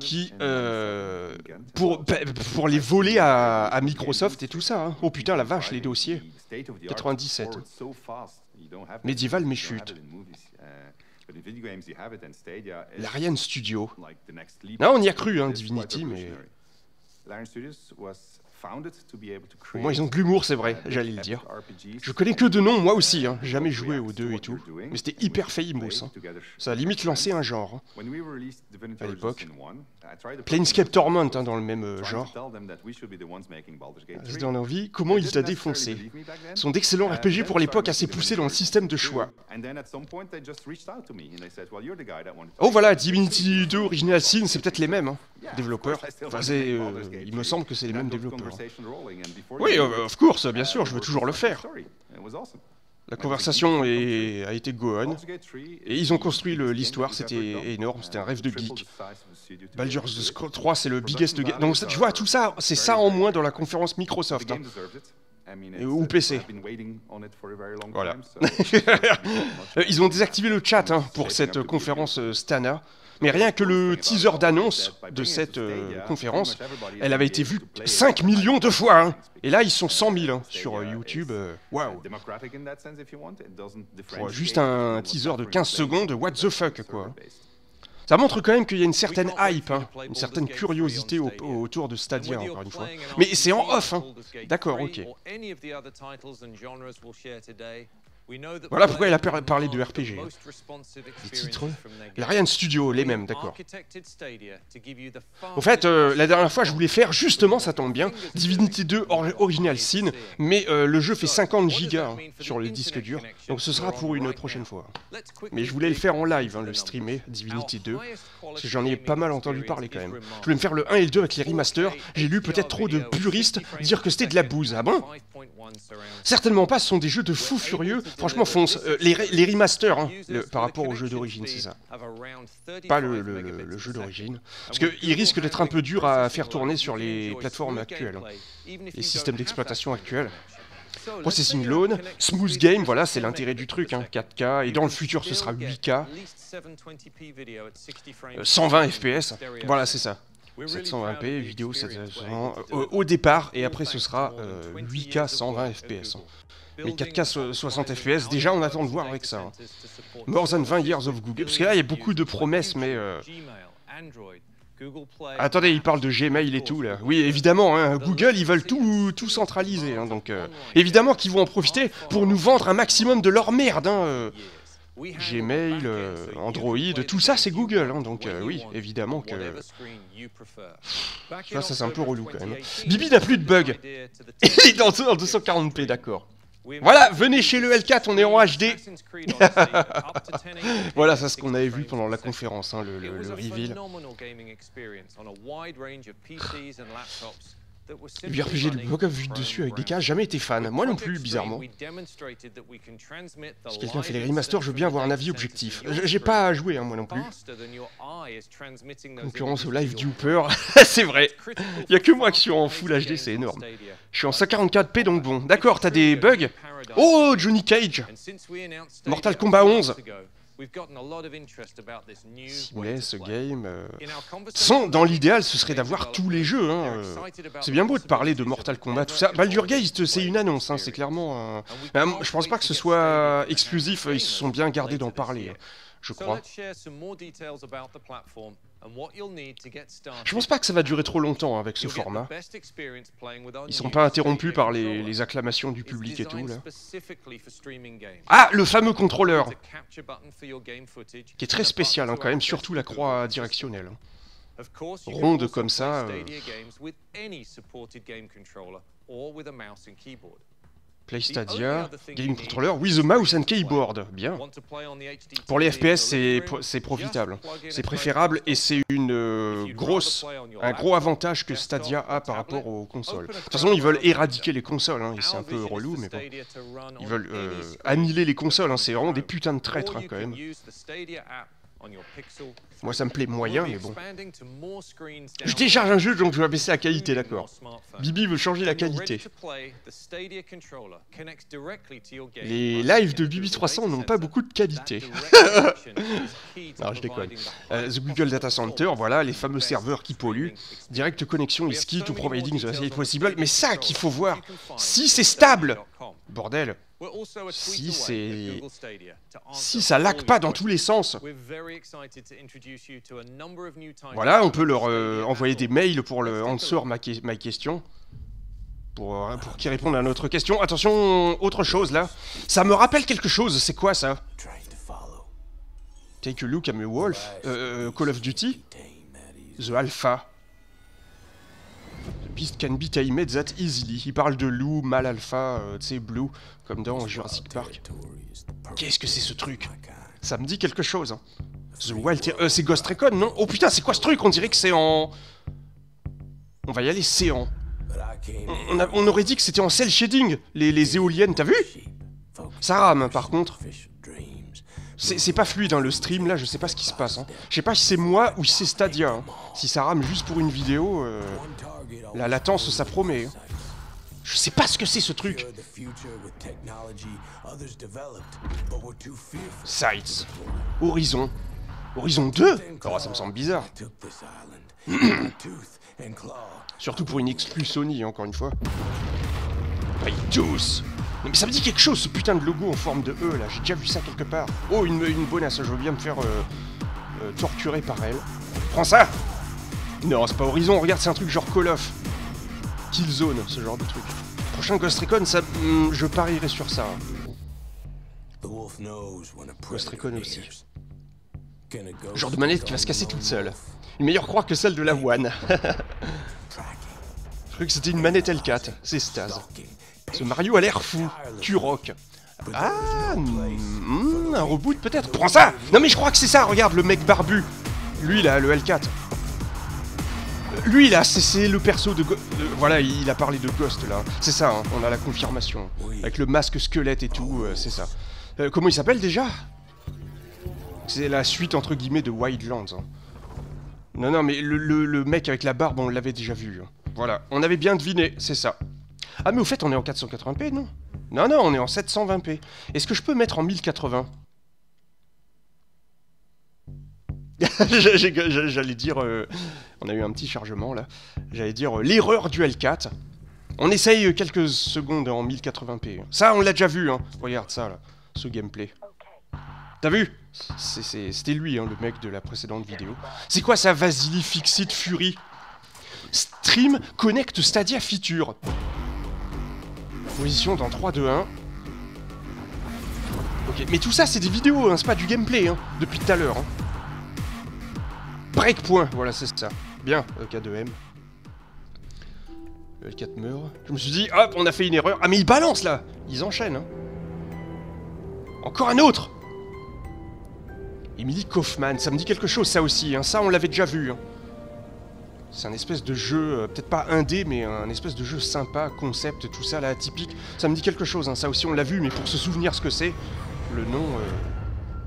qui, euh, pour, pour les voler à, Microsoft et tout ça. Hein. Oh putain, la vache, les dossiers. 97. Medieval, mais chutes. l'arian Studio. Là, on y a cru, hein, Divinity, mais... Moi, ils ont de l'humour, c'est vrai, j'allais le dire. Je connais que deux noms, moi aussi, hein. jamais joué aux deux et tout. Mais c'était hyper famous. Hein. Ça a limite lancé un genre. Hein. À l'époque. Planescape Torment hein, dans le même euh, genre. Dans dans envie, comment ils t'a défoncé sont d'excellents RPG pour l'époque assez poussé dans le système de choix. Oh voilà, Divinity 2 Original Sin, c'est peut-être les mêmes hein, développeurs. Enfin, euh, il me semble que c'est les mêmes développeurs. Oui, euh, of course, bien uh, sûr, je veux toujours le faire. La conversation a été gohan. et ils ont construit l'histoire, c'était énorme, c'était un rêve de geek. Baldur's 3, c'est le biggest game. Donc tu vois, tout ça, c'est ça en moins dans la conférence Microsoft. Hein. ou PC. Voilà. ils ont désactivé le chat hein, pour cette conférence euh, Stana. Mais rien que le teaser d'annonce de cette euh, conférence, elle avait été vue 5 millions de fois. Hein. Et là, ils sont 100 000 hein, sur euh, YouTube. Euh, waouh. Wow. Juste un teaser de 15 secondes, what the fuck, quoi. Ça montre quand même qu'il y a une certaine hype, hein, une certaine curiosité autour de Stadia, encore une fois. Mais c'est en off, D'accord, ok. Voilà pourquoi il a parlé de RPG. Les titres de Studio, les mêmes, d'accord. En fait, euh, la dernière fois, je voulais faire, justement, ça tombe bien, Divinity 2 Original Sin, mais euh, le jeu fait 50 gigas sur le disque dur, donc ce sera pour une prochaine fois. Mais je voulais le faire en live, hein, le streamer Divinity 2, parce j'en ai pas mal entendu parler quand même. Je voulais me faire le 1 et le 2 avec les remasters, j'ai lu peut-être trop de puristes dire que c'était de la bouse, ah bon Certainement pas, ce sont des jeux de fous furieux Franchement, fonce. Euh, les, remasters hein, par rapport au jeu d'origine, c'est ça. Pas le, jeu d'origine. Parce qu'il risque d'être un peu dur à faire tourner sur les plateformes actuelles, hein. les systèmes d'exploitation actuels. Processing Loan, Smooth Game, voilà, c'est l'intérêt du truc, hein, 4K, et dans le futur ce sera 8K, 120 FPS, voilà, c'est ça. 720p, vidéo euh, au départ, et après ce sera 8K 120 FPS. Mais 4K 60 FPS, déjà on attend de voir avec ça. Hein. More than 20 years of Google. Parce que là il y a beaucoup de promesses, mais... Euh, Attendez, ils parlent de Gmail et tout là. Oui, évidemment, hein. Google, ils veulent tout, tout centraliser. Hein, donc, euh, évidemment qu'ils vont en profiter pour nous vendre un maximum de leur merde. Euh. Gmail, Android, tout ça c'est Google, donc oui, évidemment que... ça, c'est un peu relou quand même. Bibi n'a plus de bug. Il est dans 240p, d'accord. Voilà, venez chez le L4, on est en HD. voilà, c'est ce qu'on avait vu pendant la conférence, hein, le, le, le reveal. Le RPG de vu dessus avec des cas, jamais été fan, moi non plus, bizarrement. Si quelqu'un fait les remasters, je veux bien avoir un avis objectif. J'ai pas à jouer, hein, moi non plus. Concurrence au live du c'est vrai. Y a que moi qui suis en full HD, c'est énorme. Je suis en 144p donc bon. D'accord, t'as des bugs Oh, Johnny Cage Mortal Kombat 11 mais ce game... Euh, sans, dans l'idéal, ce serait d'avoir tous les jeux. Hein, euh, c'est bien beau de parler de Mortal Kombat, tout ça. Baldur Gate, c'est une annonce, hein, c'est clairement... Un... Euh, je pense pas que ce soit exclusif, ils se sont bien gardés d'en parler, je crois. Je pense pas que ça va durer trop longtemps hein, avec ce format. Ils sont pas interrompus par les, acclamations du public et tout, là. Ah, le fameux contrôleur Qui est très spécial, hein, quand même, surtout la croix directionnelle. Hein. Ronde comme ça... Euh. Play Stadia, Game Controller with the mouse and keyboard. Bien. Pour les FPS, c'est profitable. C'est préférable et c'est une euh, grosse, un gros avantage que Stadia a par rapport aux consoles. De toute façon, ils veulent éradiquer hein, euh, les consoles, hein, c'est un peu relou, mais bon. Ils veulent annihiler les consoles, c'est vraiment des putains de traîtres hein, quand même. Moi, ça me plaît moyen, mais bon. Je décharge un jeu, donc je vais baisser la qualité, d'accord. Bibi veut changer la qualité. Les lives de Bibi300 n'ont pas beaucoup de qualité. non, je déconne. the Google Data Center, voilà, les fameux serveurs qui polluent. Direct connexion is key to providing the euh, possible. Mais ça qu'il faut voir, si c'est stable Bordel si, c'est... si ça laque pas dans tous les sens. Voilà, on peut leur euh, envoyer des mails pour le answer ma, ma question. Pour, euh, pour qu'ils répondent à notre question. Attention, autre chose là. Ça me rappelle quelque chose, c'est quoi ça Take a look at my Wolf. Euh, Call of Duty The Alpha can be easily. Il parle de loup, mal alpha, euh, tu sais, blue, comme dans Jurassic Park. Qu'est-ce que c'est ce truc Ça me dit quelque chose. Hein. Euh, c'est Ghost Recon, non Oh putain, c'est quoi ce truc On dirait que c'est en... On va y aller, c'est en... On, aurait dit que c'était en cell shading, les, éoliennes, t'as vu Ça rame, hein, par contre. C'est pas fluide, hein, le stream, là, je sais pas ce qui se passe. Je sais pas si c'est moi ou si c'est Stadia. Si ça rame juste pour une vidéo... Euh, la latence, ça promet. Hein. Je sais pas ce que c'est ce truc. Sites. Horizon. Horizon 2 Oh, ça me semble bizarre. Surtout pour une plus Sony, hein, encore une fois. mais ça me dit quelque chose, ce putain de logo en forme de E, là. J'ai déjà vu ça quelque part. Oh, une, une bonasse, hein, je veux bien me faire euh, euh, torturer par elle. Prends ça non, c'est pas Horizon, regarde, c'est un truc genre Call of. Killzone, ce genre de truc. Prochain Ghost Recon, ça, hmm, je parierais sur ça. Hein. Ghost Recon aussi. Genre de manette qui va se casser toute seule. Une meilleure croix que celle de l'avoine. je croyais que c'était une manette L4. C'est Staz. Ce Mario a l'air fou. Tu rock. Ah, hmm, hmm, un reboot peut-être. Prends ça Non mais je crois que c'est ça, regarde, le mec barbu. Lui là, le L4. Lui là, c'est le perso de, Voilà, il a parlé de Ghost là. C'est ça, hein. on a la confirmation. Avec le masque squelette et tout, euh, c'est ça. Euh, comment il s'appelle déjà C'est la suite entre guillemets de Wildlands. Hein. Non, non, mais le, mec avec la barbe, on l'avait déjà vu. Hein. Voilà, on avait bien deviné, c'est ça. Ah mais au fait, on est en 480p, non Non, non, on est en 720p. Est-ce que je peux mettre en 1080 J'allais dire, euh, on a eu un petit chargement là. J'allais dire euh, l'erreur du L4. On essaye quelques secondes en 1080p. Ça, on l'a déjà vu. Hein. Regarde ça là, ce gameplay. T'as vu C'était lui, hein, le mec de la précédente vidéo. C'est quoi ça, Vasily Fixit Fury Stream Connect Stadia Feature. Position dans 3, 2, 1. Ok, mais tout ça, c'est des vidéos, hein, c'est pas du gameplay, hein, depuis tout à l'heure. Hein. Breakpoint, voilà, c'est ça. Bien, K2M. Le L4 meurt. Je me suis dit, hop, on a fait une erreur. Ah, mais ils balancent, là Ils enchaînent, hein. Encore un autre Emily Kaufman, ça me dit quelque chose, ça aussi. Hein. Ça, on l'avait déjà vu. Hein. C'est un espèce de jeu, euh, peut-être pas indé, mais un espèce de jeu sympa, concept, tout ça, là, atypique. Ça me dit quelque chose, hein. ça aussi, on l'a vu, mais pour se souvenir ce que c'est, le nom... Euh,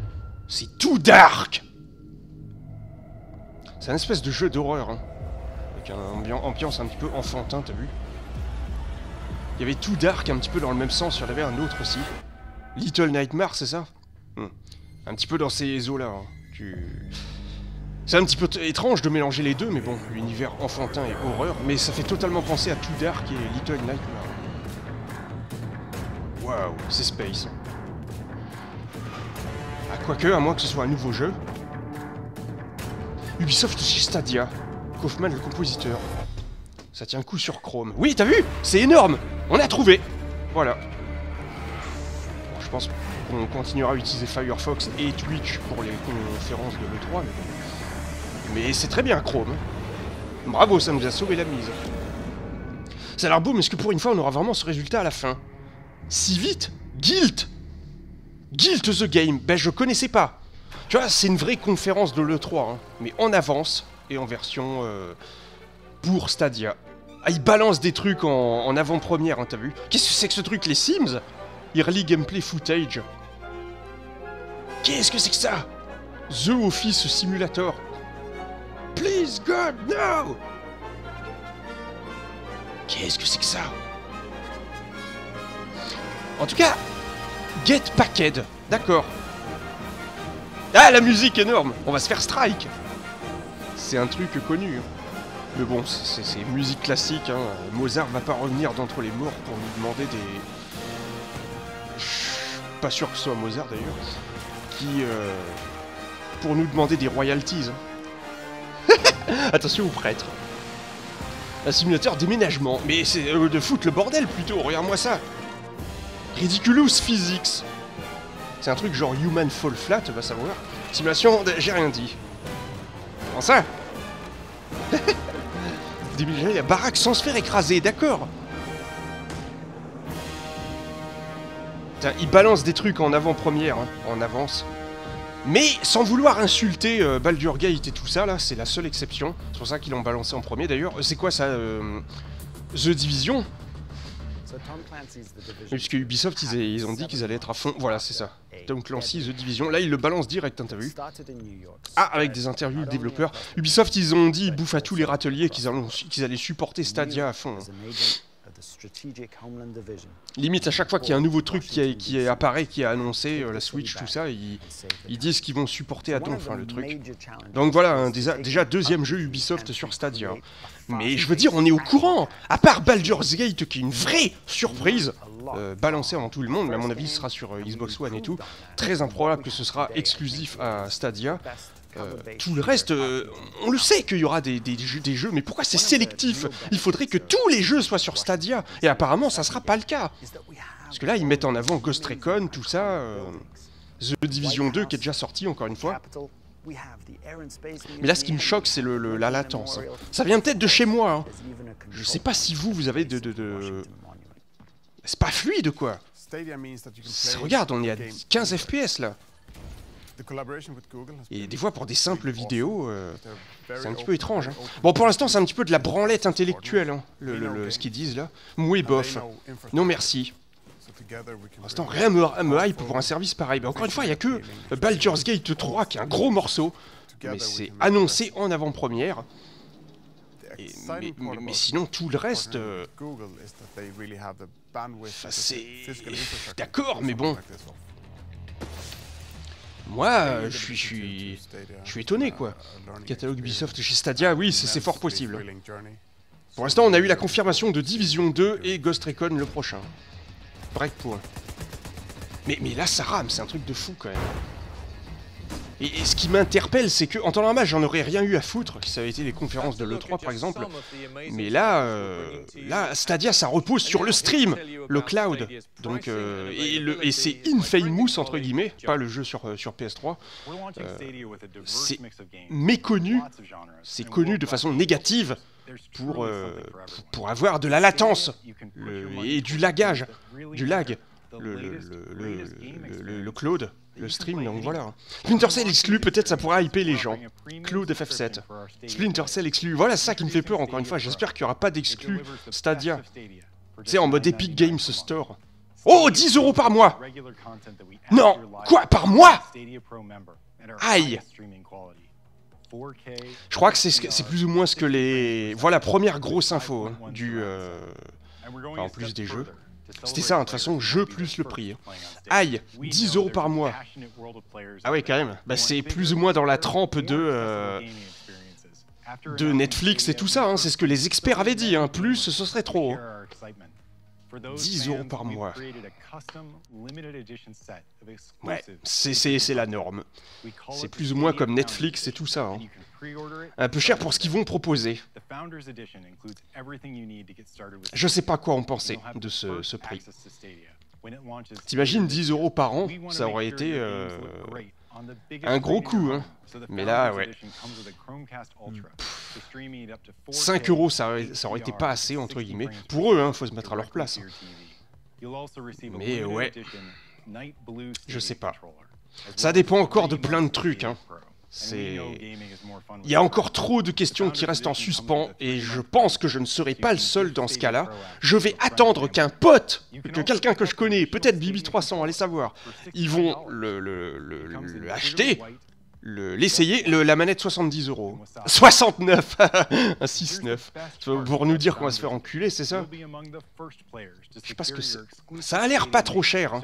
c'est tout dark c'est un espèce de jeu d'horreur, hein, avec un ambiance un petit peu enfantin, t'as vu Il y avait tout Dark un petit peu dans le même sens, il y en avait un autre aussi. Little Nightmare, c'est ça hmm. Un petit peu dans ces eaux-là. Hein. Tu... C'est un petit peu étrange de mélanger les deux, mais bon, l'univers enfantin et horreur, mais ça fait totalement penser à Too Dark et Little Nightmare. Waouh, c'est space. À ah, quoique, à moins que ce soit un nouveau jeu, Ubisoft aussi Stadia. Kaufman le compositeur. Ça tient coup sur Chrome. Oui, t'as vu C'est énorme On a trouvé Voilà. je pense qu'on continuera à utiliser Firefox et Twitch pour les conférences de l'E3. Mais, c'est très bien, Chrome. Bravo, ça nous a sauvé la mise. Ça a l'air beau, mais est-ce que pour une fois, on aura vraiment ce résultat à la fin Si vite Guilt Guilt the Game Ben, je connaissais pas tu vois, c'est une vraie conférence de l'E3, hein. mais en avance et en version euh, pour Stadia. Ah, ils balancent des trucs en, avant-première, hein, t'as vu Qu'est-ce que c'est que ce truc, les Sims Early Gameplay Footage. Qu'est-ce que c'est que ça The Office Simulator. Please God, no Qu'est-ce que c'est que ça En tout cas, Get Packed, d'accord. Ah, la musique énorme On va se faire strike C'est un truc connu. Hein. Mais bon, c'est musique classique. Hein. Mozart va pas revenir d'entre les morts pour nous demander des... Pas sûr que ce soit Mozart d'ailleurs. Qui... Euh, pour nous demander des royalties. Hein. Attention aux prêtres. Un simulateur déménagement. Mais c'est euh, de foutre le bordel plutôt, regarde-moi ça. Ridiculous Physics. C'est un truc genre Human Fall Flat, va savoir. Simulation, j'ai rien dit. Comment ça Déménager la baraque sans se faire écraser, d'accord il balance des trucs en avant-première, hein, en avance. Mais sans vouloir insulter euh, Baldur Gate et tout ça, là, c'est la seule exception. C'est pour ça qu'ils l'ont balancé en premier, d'ailleurs. Euh, c'est quoi ça euh, The Division Puisque Ubisoft, ils ont dit qu'ils allaient être à fond. Voilà, c'est ça. Donc, Clancy, The Division. Là, il le balance direct, interview. Ah, avec des interviews de développeurs. Ubisoft, ils ont dit, ils à tous les râteliers qu'ils allaient, allaient supporter Stadia à fond. Limite, à chaque fois qu'il y a un nouveau truc qui, qui est apparaît, qui est annoncé, euh, la Switch, tout ça, ils, disent qu'ils vont supporter à ton le truc. Donc voilà, déjà, déjà, deuxième jeu Ubisoft sur Stadia. Mais je veux dire, on est au courant À part Baldur's Gate, qui est une vraie surprise, euh, balancé avant tout le monde, mais à mon avis, ce sera sur euh, Xbox One et tout. Très improbable que ce sera exclusif à Stadia. Euh, tout le reste, on le sait qu'il y aura des, jeux, mais pourquoi c'est sélectif Il faudrait que tous les jeux soient sur Stadia, et apparemment, ça sera pas le cas. Parce que là, ils mettent en avant Ghost Recon, tout ça. The Division 2 qui est déjà sorti, encore une fois. Mais là, ce qui me choque, c'est la latence. Hein. Ça vient peut-être de chez moi. Je hein. Je sais pas si vous, vous avez de c'est pas fluide quoi Regarde, on est à 15 FPS là et des fois pour des simples vidéos, euh, c'est un petit peu étrange. Hein. Bon pour l'instant c'est un petit peu de la branlette intellectuelle, hein, ce qu'ils disent là. Moué bof. Non merci. Pour l'instant rien me, me, hype pour un service pareil. Mais encore une fois il n'y a que Baldur's Gate 3 qui est un gros morceau. Mais c'est annoncé en avant-première. Mais, sinon tout le reste... C'est... D'accord, mais bon. Moi, je suis, suis, je suis étonné, uh, quoi. Catalogue Ubisoft chez Stadia, oui, c'est fort possible. Pour l'instant, on a eu la euh, confirmation de Division 2 et Ghost Recon le prochain. Breakpoint. Mais, mais là, ça rame, c'est un truc de fou, quand même. Et, ce qui m'interpelle, c'est que en temps normal, j'en aurais rien eu à foutre, si ça avait été des conférences de ah, l'E3 par exemple. Mais là, euh, là, Stadia, ça repose sur le stream, le cloud. Donc, et, euh, le, et c'est infamous entre guillemets, pas le jeu sur, euh, sur PS3. Euh, c'est méconnu, c'est connu de façon négative. Pour, pour avoir de la latence et du lagage, du lag. le, le, cloud le stream, donc voilà. Splinter Cell exclu, peut-être ça pourra hyper les gens. de FF7. Splinter Cell exclu, voilà ça qui me fait peur encore une fois. J'espère qu'il n'y aura pas d'exclu Stadia. C'est en mode Epic Games Store. Oh, 10 euros par mois Non Quoi Par mois Aïe Je crois que c'est plus ou moins ce que les... Voilà, première grosse info hein, du... Euh, en plus des jeux. C'était ça, hein, de toute façon, je plus le prix. Hein. Aïe, 10 euros par mois. Ah oui, quand même. Bah, c'est plus ou moins dans la trempe de... Euh, de Netflix et tout ça, hein, c'est ce que les experts avaient dit, hein. plus ce serait trop. 10 euros par mois. Ouais, c'est la norme. C'est plus ou moins comme Netflix et tout ça. Hein. Un peu cher pour ce qu'ils vont proposer. Je sais pas quoi en penser de ce, ce prix. T'imagines 10 euros par an Ça aurait été un gros coup, hein. Mais là, ouais. 5€ 5 euros, ça, ça, aurait été pas assez, entre guillemets. Pour eux, hein, faut se mettre à leur place. Hein. Mais ouais, je sais pas. Ça dépend encore de plein de trucs, hein. Il y a encore trop de questions qui restent en suspens et je pense que je ne serai pas le seul dans ce cas-là. Je vais attendre qu'un pote, que quelqu'un que je connais, peut-être Bibi300, allez savoir, ils vont le, le, le acheter l'essayer, la manette 70 euros. 69 Un 6-9. Pour nous dire qu'on va se faire enculer, c'est ça Je sais pas ce que Ça a l'air pas trop cher, hein.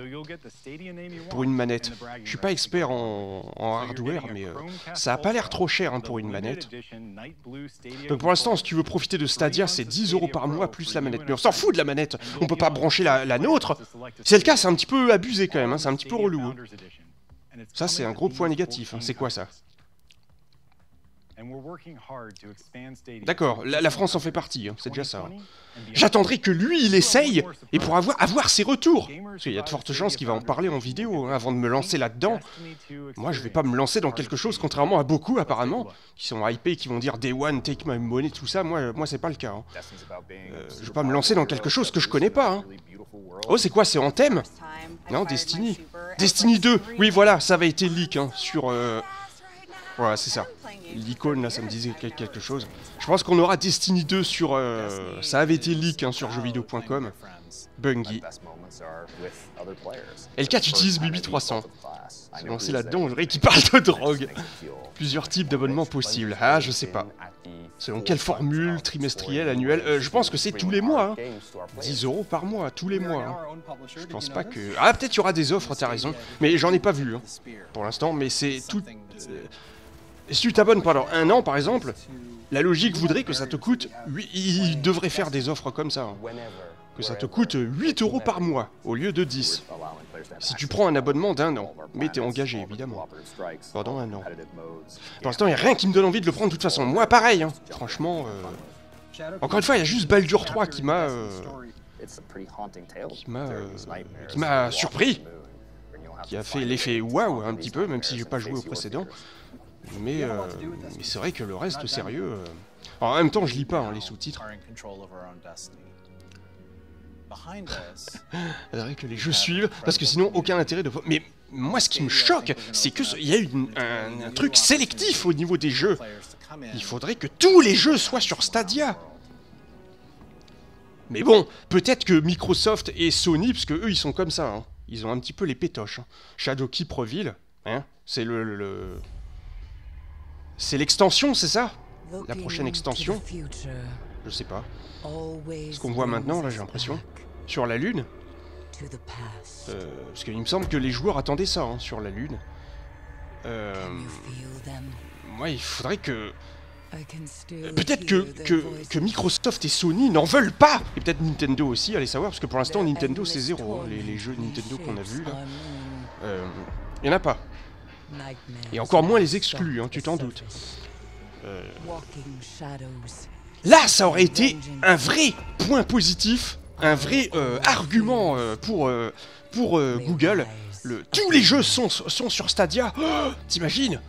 pour une manette. Je suis pas expert en, hardware, mais euh, ça a pas l'air trop cher hein, pour une manette. Donc pour l'instant, si tu veux profiter de Stadia, c'est 10 euros par mois plus la manette. Mais on s'en fout de la manette On peut pas brancher la, la nôtre Si c'est le cas, c'est un petit peu abusé quand même, hein. c'est un petit peu relou. Ça, c'est un gros point négatif. Hein. C'est quoi ça D'accord, la, France en fait partie, hein. c'est déjà ça. Hein. J'attendrai que lui, il essaye, et pour avoir, ses retours. Parce qu'il y a de fortes chances qu'il va en parler en vidéo, avant de me lancer là-dedans. Moi, je vais pas me lancer dans quelque chose, contrairement à beaucoup, apparemment, qui sont hypés, qui vont dire « Day one, take my money », tout ça. Moi, moi c'est pas le cas. Je euh, je vais pas me lancer dans quelque chose que je connais pas. Oh, c'est quoi C'est en thème Non, Destiny. Destiny 2 Oui, voilà, ça avait été leak hein, sur... Euh... Voilà, c'est ça. L'icône, là, ça me disait quelque chose. Je pense qu'on aura Destiny 2 sur... Euh, ça avait été leak hein, sur jeuxvideo.com. Bungie l 4 utilise BB300. Se lancé là-dedans, on dirait qu'il parle de drogue. Plusieurs types d'abonnements possibles. Ah, je sais pas. Selon quelle formule, trimestrielle, annuelle euh, Je pense que c'est tous les mois. 10 hein. euros par mois, tous les mois. Hein. Je pense pas que... Ah, peut-être il y aura des offres, t'as raison. Mais j'en ai pas vu, hein, pour l'instant. Mais c'est tout... Euh, si tu t'abonnes pendant un an, par exemple, la logique voudrait que ça te coûte... Oui, il devrait faire des offres comme ça que ça te coûte 8 euros par mois au lieu de 10. Si tu prends un abonnement d'un an, mais t'es engagé évidemment, pendant un an. Pour l'instant, il a rien qui me donne envie de le prendre de toute façon. Moi, pareil, hein. franchement. Euh, encore une fois, il y a juste Baldur 3 qui m'a. Euh, euh, qui m'a. surpris Qui a fait l'effet waouh un petit peu, même si j'ai pas joué au précédent. Mais, mais c'est vrai que le reste, sérieux. en même temps, je lis pas hein, les sous-titres. Il faudrait que les jeux suivent, parce que sinon aucun intérêt de... Mais moi ce qui me choque, c'est qu'il y a une, un, truc sélectif au niveau des jeux. Il faudrait que tous les jeux soient sur Stadia. Mais bon, peut-être que Microsoft et Sony, parce que eux ils sont comme ça, hein. ils ont un petit peu les pétoches. Hein. Shadow Keep hein, c'est le... c'est l'extension, c'est ça La prochaine extension. Je sais pas. Ce qu'on voit maintenant, là, j'ai l'impression. Sur la Lune euh, Parce qu'il me semble que les joueurs attendaient ça, hein, sur la Lune. Euh... Moi, il faudrait que... Euh, peut-être que, que, que, Microsoft et Sony n'en veulent pas Et peut-être Nintendo aussi, allez savoir, parce que pour l'instant, Nintendo, c'est zéro. Hein, les, jeux Nintendo qu'on a vus, là. Il euh, n'y en a pas. Et encore moins les exclus, hein, tu t'en doutes. Là, ça aurait été un vrai point positif, un vrai euh, argument euh, pour, euh, pour Google. tous les jeux sont, sont sur Stadia. Oh, t'imagines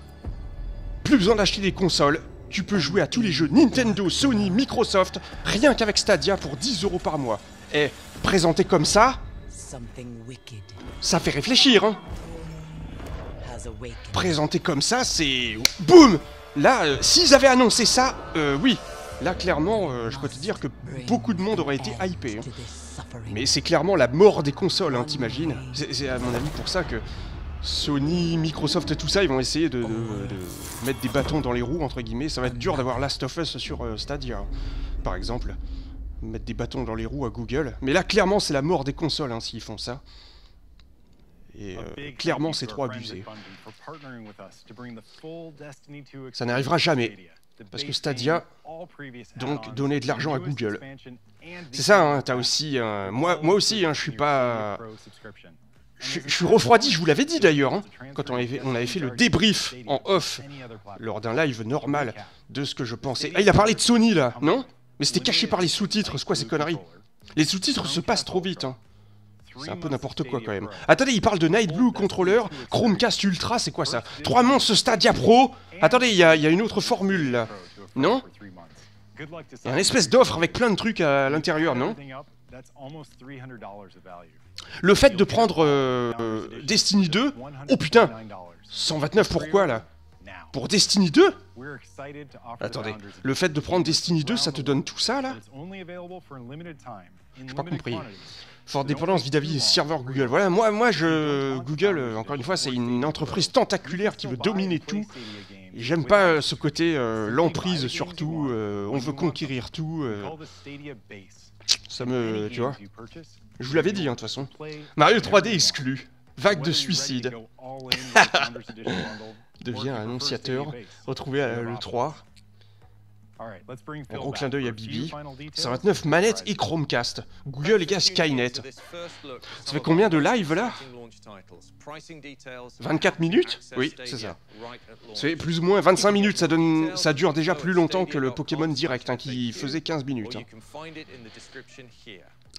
Plus besoin d'acheter des consoles. Tu peux jouer à tous les jeux Nintendo, Sony, Microsoft, rien qu'avec Stadia pour 10 euros par mois. Et présenté comme ça, ça fait réfléchir. Hein présenté comme ça, c'est... Boum Là, s'ils avaient annoncé ça, euh, oui, Là, clairement, euh, je peux te dire que beaucoup de monde aurait été hypé. Hein. Mais c'est clairement la mort des consoles, hein, t'imagines C'est à mon avis pour ça que Sony, Microsoft, tout ça, ils vont essayer de, mettre des bâtons dans les roues, entre guillemets. Ça va être dur d'avoir Last of Us sur euh, Stadia, par exemple. Mettre des bâtons dans les roues à Google. Mais là, clairement, c'est la mort des consoles, hein, s'ils font ça. Et euh, clairement, c'est trop abusé. Ça n'arrivera jamais. Parce que Stadia, donc, donner de l'argent à Google. C'est ça, hein, as aussi... moi, moi aussi, hein, je suis pas... Je, suis refroidi, je vous l'avais dit d'ailleurs, hein, quand on avait, on avait, fait le débrief en off, lors d'un live normal, de ce que je pensais. Ah, il a parlé de Sony là, non Mais c'était caché par les sous-titres, c'est quoi ces conneries Les sous-titres se passent trop vite, hein. C'est un peu n'importe quoi quand même. Attendez, il parle de Night Blue Controller, Chromecast Ultra, c'est quoi ça Trois monstres Stadia Pro Attendez, il y, a une autre formule là. Non Il y a une espèce d'offre avec plein de trucs à l'intérieur, non Le fait de prendre Destiny 2 Oh putain 129 pourquoi là pour Destiny 2 Attendez, le fait de prendre Destiny 2, ça te donne tout ça là J'ai pas compris fort dépendance vis-à-vis des serveurs Google. Voilà, moi, moi, je Google, euh, encore une fois, c'est une entreprise tentaculaire qui veut dominer tout. J'aime pas euh, ce côté euh, l'emprise sur tout, on veut conquérir tout. ça me, tu vois. Je vous l'avais dit, hein, de toute façon. Mario 3D exclu. Vague de suicide. Devient annonciateur. Retrouvé le 3. En gros clin d'œil à Bibi. 129 manettes et Chromecast. Google gars, Skynet. Ça fait combien de live là 24 minutes Oui, c'est ça. C'est plus ou moins 25 minutes, ça, donne... ça dure déjà plus longtemps que le Pokémon Direct hein, qui faisait 15 minutes. Hein.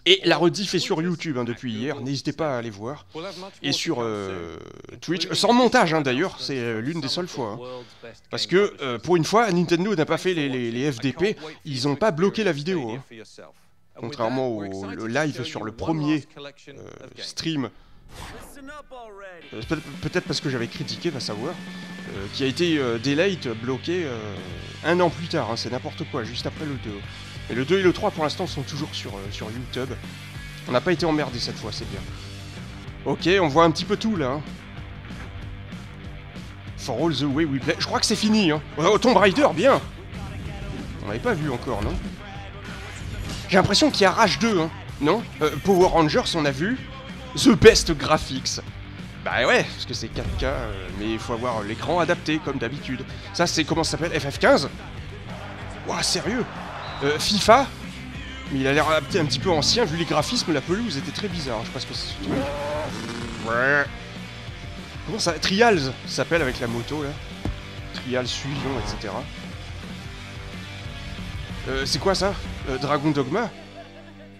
Et la rediff est sur YouTube hein, depuis hier, n'hésitez pas à aller voir. Et sur euh, Twitch, sans montage hein, d'ailleurs, c'est euh, l'une des seules fois. Hein. Parce que euh, pour une fois, Nintendo n'a pas fait les, FDP, ils n'ont pas bloqué la vidéo. Contrairement au live sur le premier stream. Peut-être parce que j'avais critiqué, va savoir. qui a été delayed, bloqué un an plus tard, c'est n'importe quoi, juste après le 2. Et le 2 et le 3 pour l'instant sont toujours sur, euh, sur YouTube. On n'a pas été emmerdé cette fois, c'est bien. Ok, on voit un petit peu tout là. Hein. For all the way we play. Je crois que c'est fini. Hein. Oh, oh Tomb Raider, bien On n'avait pas vu encore, non J'ai l'impression qu'il y a Rage 2, hein. non euh, Power Rangers, on a vu. The Best Graphics. Bah ouais, parce que c'est 4K, euh, mais il faut avoir l'écran adapté, comme d'habitude. Ça, c'est comment ça s'appelle FF15 Ouah, sérieux euh, FIFA, mais il a l'air un, petit peu ancien, vu les graphismes, la pelouse était très bizarre. Je sais ce que c'est. Ouais. Comment ça Trials s'appelle avec la moto là. Trials, Suivant, etc. Euh, c'est quoi ça euh, Dragon Dogma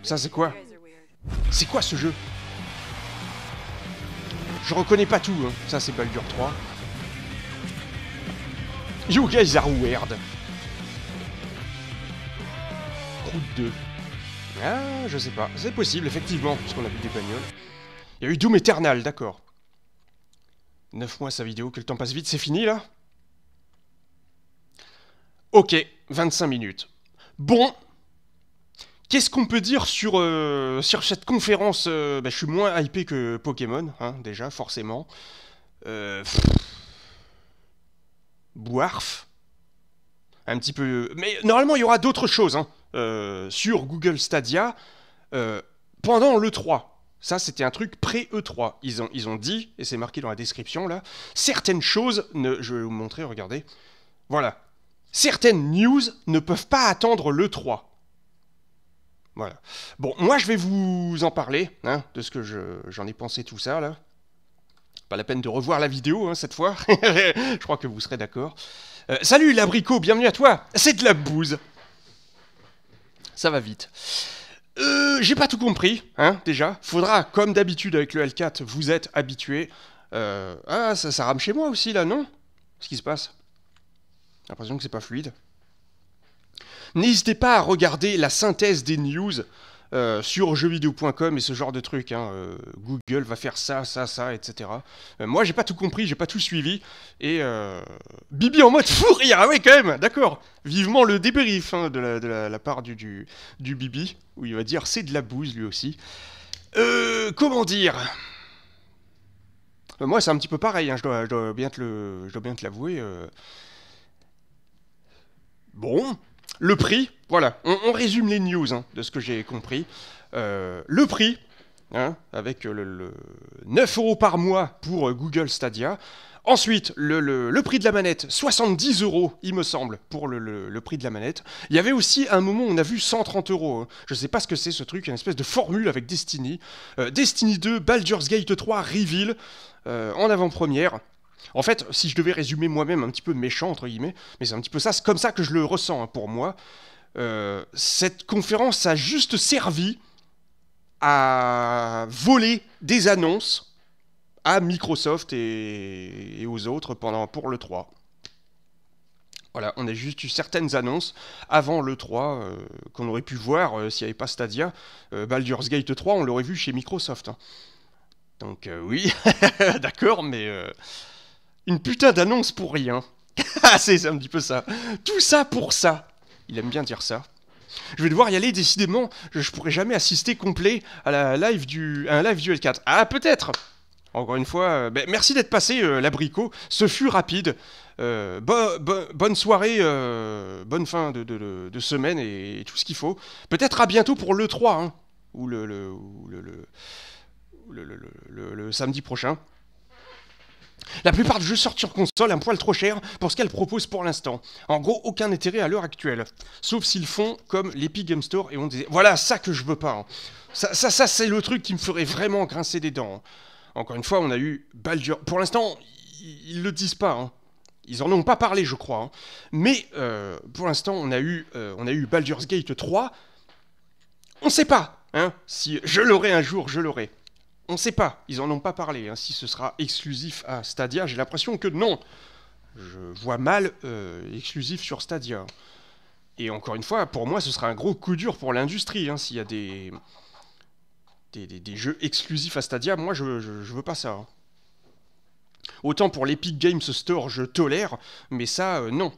Ça c'est quoi C'est quoi ce jeu Je reconnais pas tout, hein. ça c'est Baldur 3. You guys are weird. 2. Ah, je sais pas. C'est possible, effectivement, puisqu'on a vu des bagnoles. Il y a eu Doom Eternal, d'accord. 9 mois sa vidéo, que le temps passe vite, c'est fini là Ok, 25 minutes. Bon, qu'est-ce qu'on peut dire sur, euh, sur cette conférence euh, bah, Je suis moins hypé que Pokémon, hein, déjà, forcément. Euh, un petit peu. Euh, mais normalement, il y aura d'autres choses hein, euh, sur Google Stadia euh, pendant l'E3. Ça, c'était un truc pré-E3. Ils ont, ils ont dit, et c'est marqué dans la description là, certaines choses, ne... je vais vous montrer, regardez. Voilà. Certaines news ne peuvent pas attendre l'E3. Voilà. Bon, moi, je vais vous en parler, hein, de ce que j'en ai pensé tout ça là. Pas la peine de revoir la vidéo hein, cette fois. je crois que vous serez d'accord. Euh, salut l'abricot, bienvenue à toi. C'est de la bouse. Ça va vite. Euh, j'ai pas tout compris, hein, déjà. Faudra, comme d'habitude avec le L4, vous êtes habitué. Euh, ah, ça, ça rame chez moi aussi, là, non Qu'est-ce qui se passe J'ai l'impression que c'est pas fluide. N'hésitez pas à regarder la synthèse des news euh, sur jeuxvideo.com et ce genre de truc, hein, euh, Google va faire ça, ça, ça, etc. Euh, moi, j'ai pas tout compris, j'ai pas tout suivi. Et Bibi en mode fou rire, ah ouais, quand même, d'accord. Vivement le débrief hein, de, la, part du, Bibi, où il va dire c'est de la bouse lui aussi. comment dire moi, c'est un petit peu pareil, hein, je, dois, je, dois, bien te l'avouer. Bon, le prix, voilà, on, résume les news hein, de ce que j'ai compris. Euh, le prix, hein, avec le, 9 euros par mois pour euh, Google Stadia. Ensuite, le, prix de la manette, 70 euros, il me semble, pour le, prix de la manette. Il y avait aussi un moment où on a vu 130 euros. Je hein. Je sais pas ce que c'est ce truc, une espèce de formule avec Destiny. Euh, Destiny 2, Baldur's Gate 3, Reveal, en avant-première. En fait, si je devais résumer moi-même un petit peu méchant, entre guillemets, mais c'est un petit peu ça, c'est comme ça que je le ressens pour moi. Euh, cette conférence a juste servi à voler des annonces à Microsoft et, aux autres pendant, pour le 3. Voilà, on a juste eu certaines annonces avant le 3 euh, qu'on aurait pu voir euh, s'il n'y avait pas Stadia. Baldur's Gate 3, on l'aurait vu chez Microsoft. Hein. Donc oui, d'accord, mais une putain d'annonce pour rien. Ah, c'est un petit peu ça. Tout ça pour ça. Il aime bien dire ça. Je vais devoir y aller décidément. Je, ne pourrai jamais assister complet à la live du, un live du L4. Ah peut-être. Encore une fois, euh, ben, merci d'être passé, euh, l'abricot. Ce fut rapide. Euh, bonne soirée, bonne fin de, semaine et, tout ce qu'il faut. Peut-être à bientôt pour l'E3, hein, ou, le, le, le, le, samedi prochain. La plupart de jeux sortent sur console un poil trop cher pour ce qu'elles proposent pour l'instant. En gros, aucun intérêt à l'heure actuelle. Sauf s'ils font comme l'Epic Game Store et ont dit voilà ça que je veux pas. Hein. Ça, ça, c'est le truc qui me ferait vraiment grincer des dents. Hein. Encore une fois, on a eu Baldur. Pour l'instant, ils le disent pas. Hein. Ils en ont pas parlé, je crois. Mais euh, pour l'instant, on a eu euh, on a eu Baldur's Gate 3. On sait pas. Hein, si je l'aurai un jour, je l'aurai. On ne sait pas, ils n'en ont pas parlé. Hein. Si ce sera exclusif à Stadia, j'ai l'impression que non. Je vois mal euh, exclusif sur Stadia. Et encore une fois, pour moi, ce sera un gros coup dur pour l'industrie. Hein, s'il y a des... Des, jeux exclusifs à Stadia, moi, je, ne veux pas ça. Hein. Autant pour l'Epic Games Store, je tolère, mais ça, euh, non.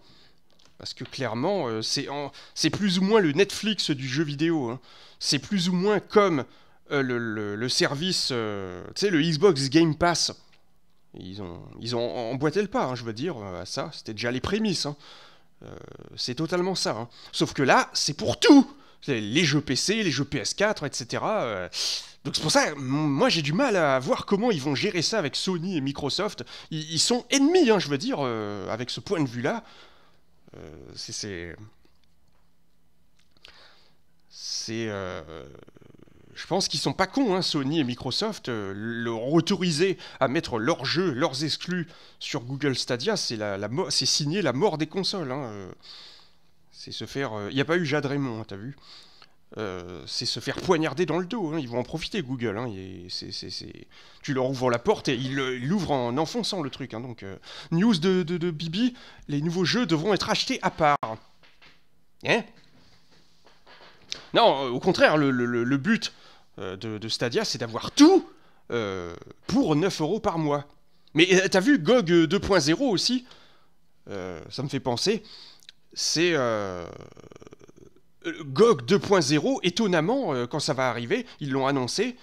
Parce que clairement, euh, c'est plus ou moins le Netflix du jeu vidéo. C'est plus ou moins comme euh, le, le, service, euh, tu sais, le Xbox Game Pass. Ils ont, ils ont emboîté le pas, hein, je veux dire, euh, à ça. C'était déjà les prémices. Hein. c'est totalement ça. Hein. Sauf que là, c'est pour tout Les jeux PC, les jeux PS4, etc. Donc c'est pour ça, moi j'ai du mal à voir comment ils vont gérer ça avec Sony et Microsoft. Ils, ils sont ennemis, je veux dire, avec ce point de vue-là. c'est... C'est je pense qu'ils sont pas cons, hein, Sony et Microsoft, euh, leur autoriser à mettre leurs jeux, leurs exclus sur Google Stadia, c'est signer la mort des consoles. Hein, euh. c'est se faire. Il euh, n'y a pas eu Jade Raymond, hein, t'as vu c'est se faire poignarder dans le dos. Hein. Ils vont en profiter, Google. Tu leur ouvres la porte et ils l'ouvrent en enfonçant le truc. Donc, news de, Bibi les nouveaux jeux devront être achetés à part. Hein non, au contraire, le but, euh, de, Stadia, c'est d'avoir tout euh, pour 9 euros par mois. Mais euh, t'as vu GOG 2.0 aussi Ça me fait penser. C'est. GOG 2.0, étonnamment, quand ça va arriver, ils l'ont annoncé,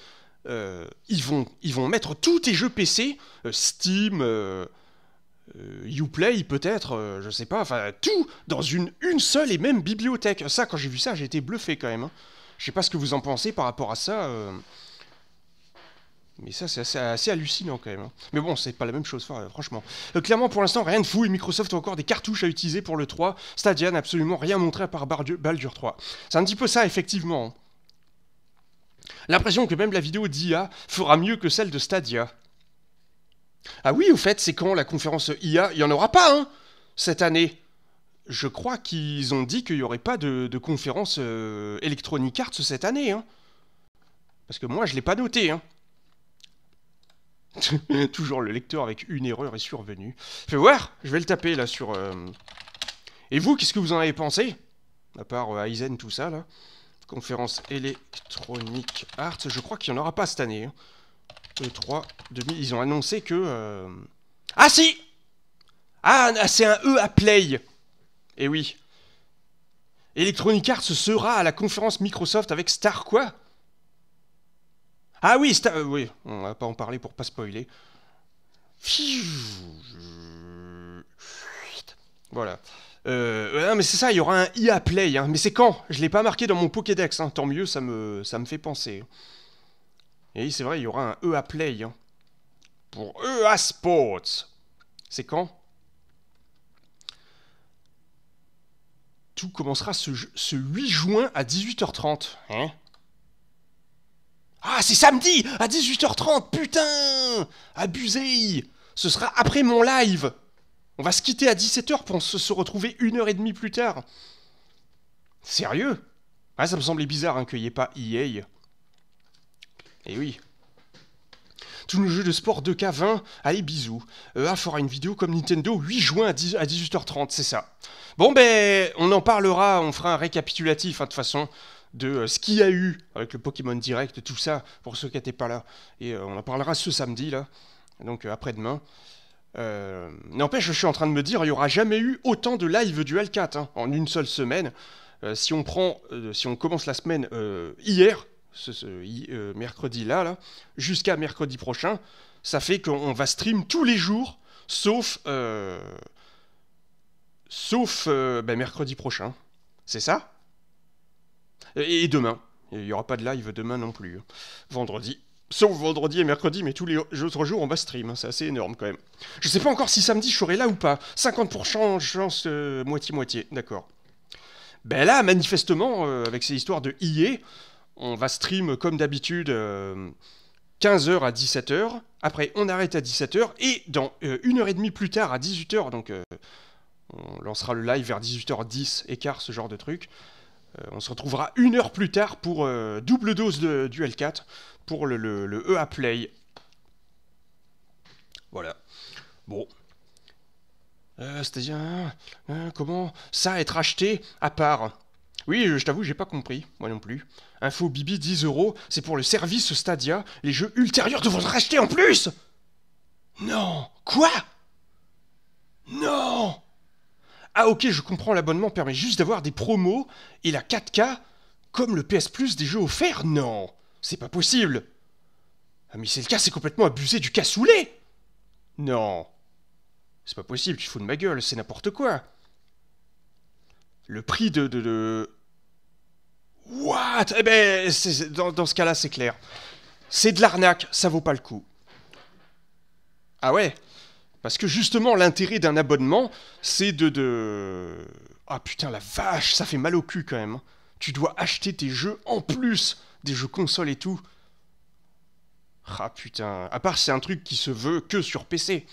ils, vont, ils vont mettre tous tes jeux PC, Steam, euh, Uplay peut-être, je sais pas, enfin tout, dans une, une seule et même bibliothèque. Ça, quand j'ai vu ça, j'ai été bluffé quand même. Hein. Je sais pas ce que vous en pensez par rapport à ça. Euh, mais ça, c'est assez, hallucinant quand même. Hein. Mais bon, c'est pas la même chose, franchement. Euh, clairement, pour l'instant, rien de fou. Et Microsoft a encore des cartouches à utiliser pour le 3. Stadia n'a absolument rien montré à part Baldur 3. C'est un petit peu ça, effectivement. Hein. L'impression que même la vidéo d'IA fera mieux que celle de Stadia. Ah oui, au fait, c'est quand la conférence IA Il n'y en aura pas, hein, cette année je crois qu'ils ont dit qu'il n'y aurait pas de, conférence euh, Electronic Arts cette année. Hein. Parce que moi, je ne l'ai pas noté. Hein. Toujours le lecteur avec une erreur est survenu. Fais voir, je vais le taper là sur... Euh. Et vous, qu'est-ce que vous en avez pensé À part euh, Aizen, tout ça, là. Conférence Electronic Arts, je crois qu'il n'y en aura pas cette année. E3 hein. 2000, ils ont annoncé que... Ah si Ah, c'est un E à play et eh oui. Electronic Arts sera à la conférence Microsoft avec Star quoi Ah oui, Star... Euh, oui, on va pas en parler pour pas spoiler. Voilà. Euh, mais c'est ça, il y aura un à e Play, hein. mais c'est quand Je l'ai pas marqué dans mon Pokédex, hein. tant mieux, ça me, ça me fait penser. Et c'est vrai, il y aura un EA Play. Hein. Pour EA Sports. C'est quand Tout commencera ce, 8 juin à 18h30. Hein ah, c'est samedi à 18h30, putain Abusé Ce sera après mon live On va se quitter à 17h pour se, retrouver une heure et demie plus tard. Sérieux Ah, ça me semblait bizarre hein, qu'il n'y ait pas EA. Eh oui. Tous nos jeux de sport 2K20, allez bisous. EA euh, ah, fera une vidéo comme Nintendo 8 juin à 18h30, c'est ça. Bon, ben, on en parlera, on fera un récapitulatif, hein, de toute façon, de euh, ce qu'il y a eu avec le Pokémon Direct, tout ça, pour ceux qui n'étaient pas là. Et euh, on en parlera ce samedi, là, donc euh, après-demain. N'empêche, je suis en train de me dire, il n'y aura jamais eu autant de live du L4 hein, en une seule semaine. si on prend, si on commence la semaine hier, ce, mercredi-là, là, là jusqu'à mercredi prochain, ça fait qu'on va stream tous les jours, sauf Sauf euh, ben, mercredi prochain. C'est ça et, demain. Il n'y aura pas de live demain non plus. Hein. Vendredi. Sauf vendredi et mercredi, mais tous les autres jours, on va stream. Hein. C'est assez énorme quand même. Je sais pas encore si samedi je serai là ou pas. 50% chance euh, moitié-moitié. D'accord. Ben là, manifestement, euh, avec ces histoires de IE, on va stream comme d'habitude. 15h à 17h, après on arrête à 17h, et dans une heure et demie plus tard à 18h, donc on lancera le live vers 18h10, écart, ce genre de truc. Euh, on se retrouvera une heure plus tard pour euh, double dose de Duel 4 pour le, EA e Play. Voilà. Bon. Euh, cest à hein, hein, comment ça être acheté à part Oui, euh, je t'avoue, j'ai pas compris, moi non plus. Info Bibi 10 euros, c'est pour le service Stadia, les jeux ultérieurs devront être achetés en plus Non Quoi Non ah ok, je comprends, l'abonnement permet juste d'avoir des promos et la 4K comme le PS Plus des jeux offerts Non, c'est pas possible. Ah mais c'est le cas, c'est complètement abusé du cassoulet Non. C'est pas possible, tu fous de ma gueule, c'est n'importe quoi. Le prix de... What Eh ben, dans ce cas-là, c'est clair. C'est de l'arnaque, ça vaut pas le coup. Ah ouais parce que justement, l'intérêt d'un abonnement, c'est de, de... Ah putain, la vache, ça fait mal au cul quand même. Hein. Tu dois acheter tes jeux en plus des jeux consoles et tout. Ah putain, à part c'est un truc qui se veut que sur PC.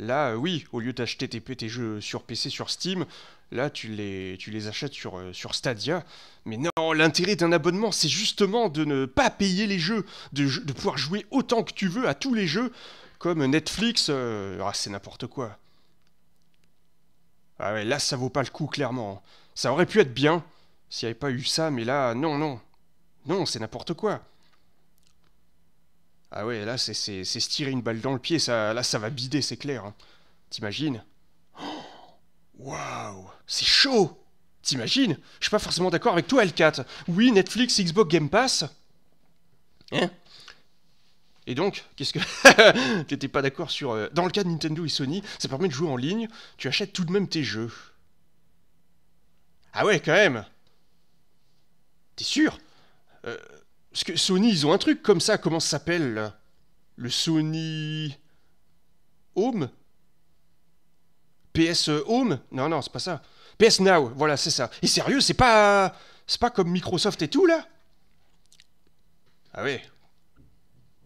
Là, euh, oui, au lieu d'acheter tes, jeux sur PC, sur Steam, là, tu les, tu les achètes sur, euh, sur Stadia. Mais non, l'intérêt d'un abonnement, c'est justement de ne pas payer les jeux, de, de pouvoir jouer autant que tu veux à tous les jeux, comme Netflix, euh, ah, c'est n'importe quoi. Ah ouais, là, ça vaut pas le coup, clairement. Ça aurait pu être bien s'il n'y avait pas eu ça, mais là, non, non. Non, c'est n'importe quoi. Ah ouais, là, c'est se tirer une balle dans le pied, ça, là, ça va bider, c'est clair. Hein. T'imagines oh, Waouh, c'est chaud T'imagines Je suis pas forcément d'accord avec toi, L4. Oui, Netflix, Xbox, Game Pass. Hein et donc, qu'est-ce que. T'étais pas d'accord sur. Euh, dans le cas de Nintendo et Sony, ça permet de jouer en ligne, tu achètes tout de même tes jeux. Ah ouais, quand même T'es sûr euh, Parce que Sony, ils ont un truc comme ça, comment ça s'appelle Le Sony. Home PS euh, Home Non, non, c'est pas ça. PS Now, voilà, c'est ça. Et sérieux, c'est pas. C'est pas comme Microsoft et tout, là Ah ouais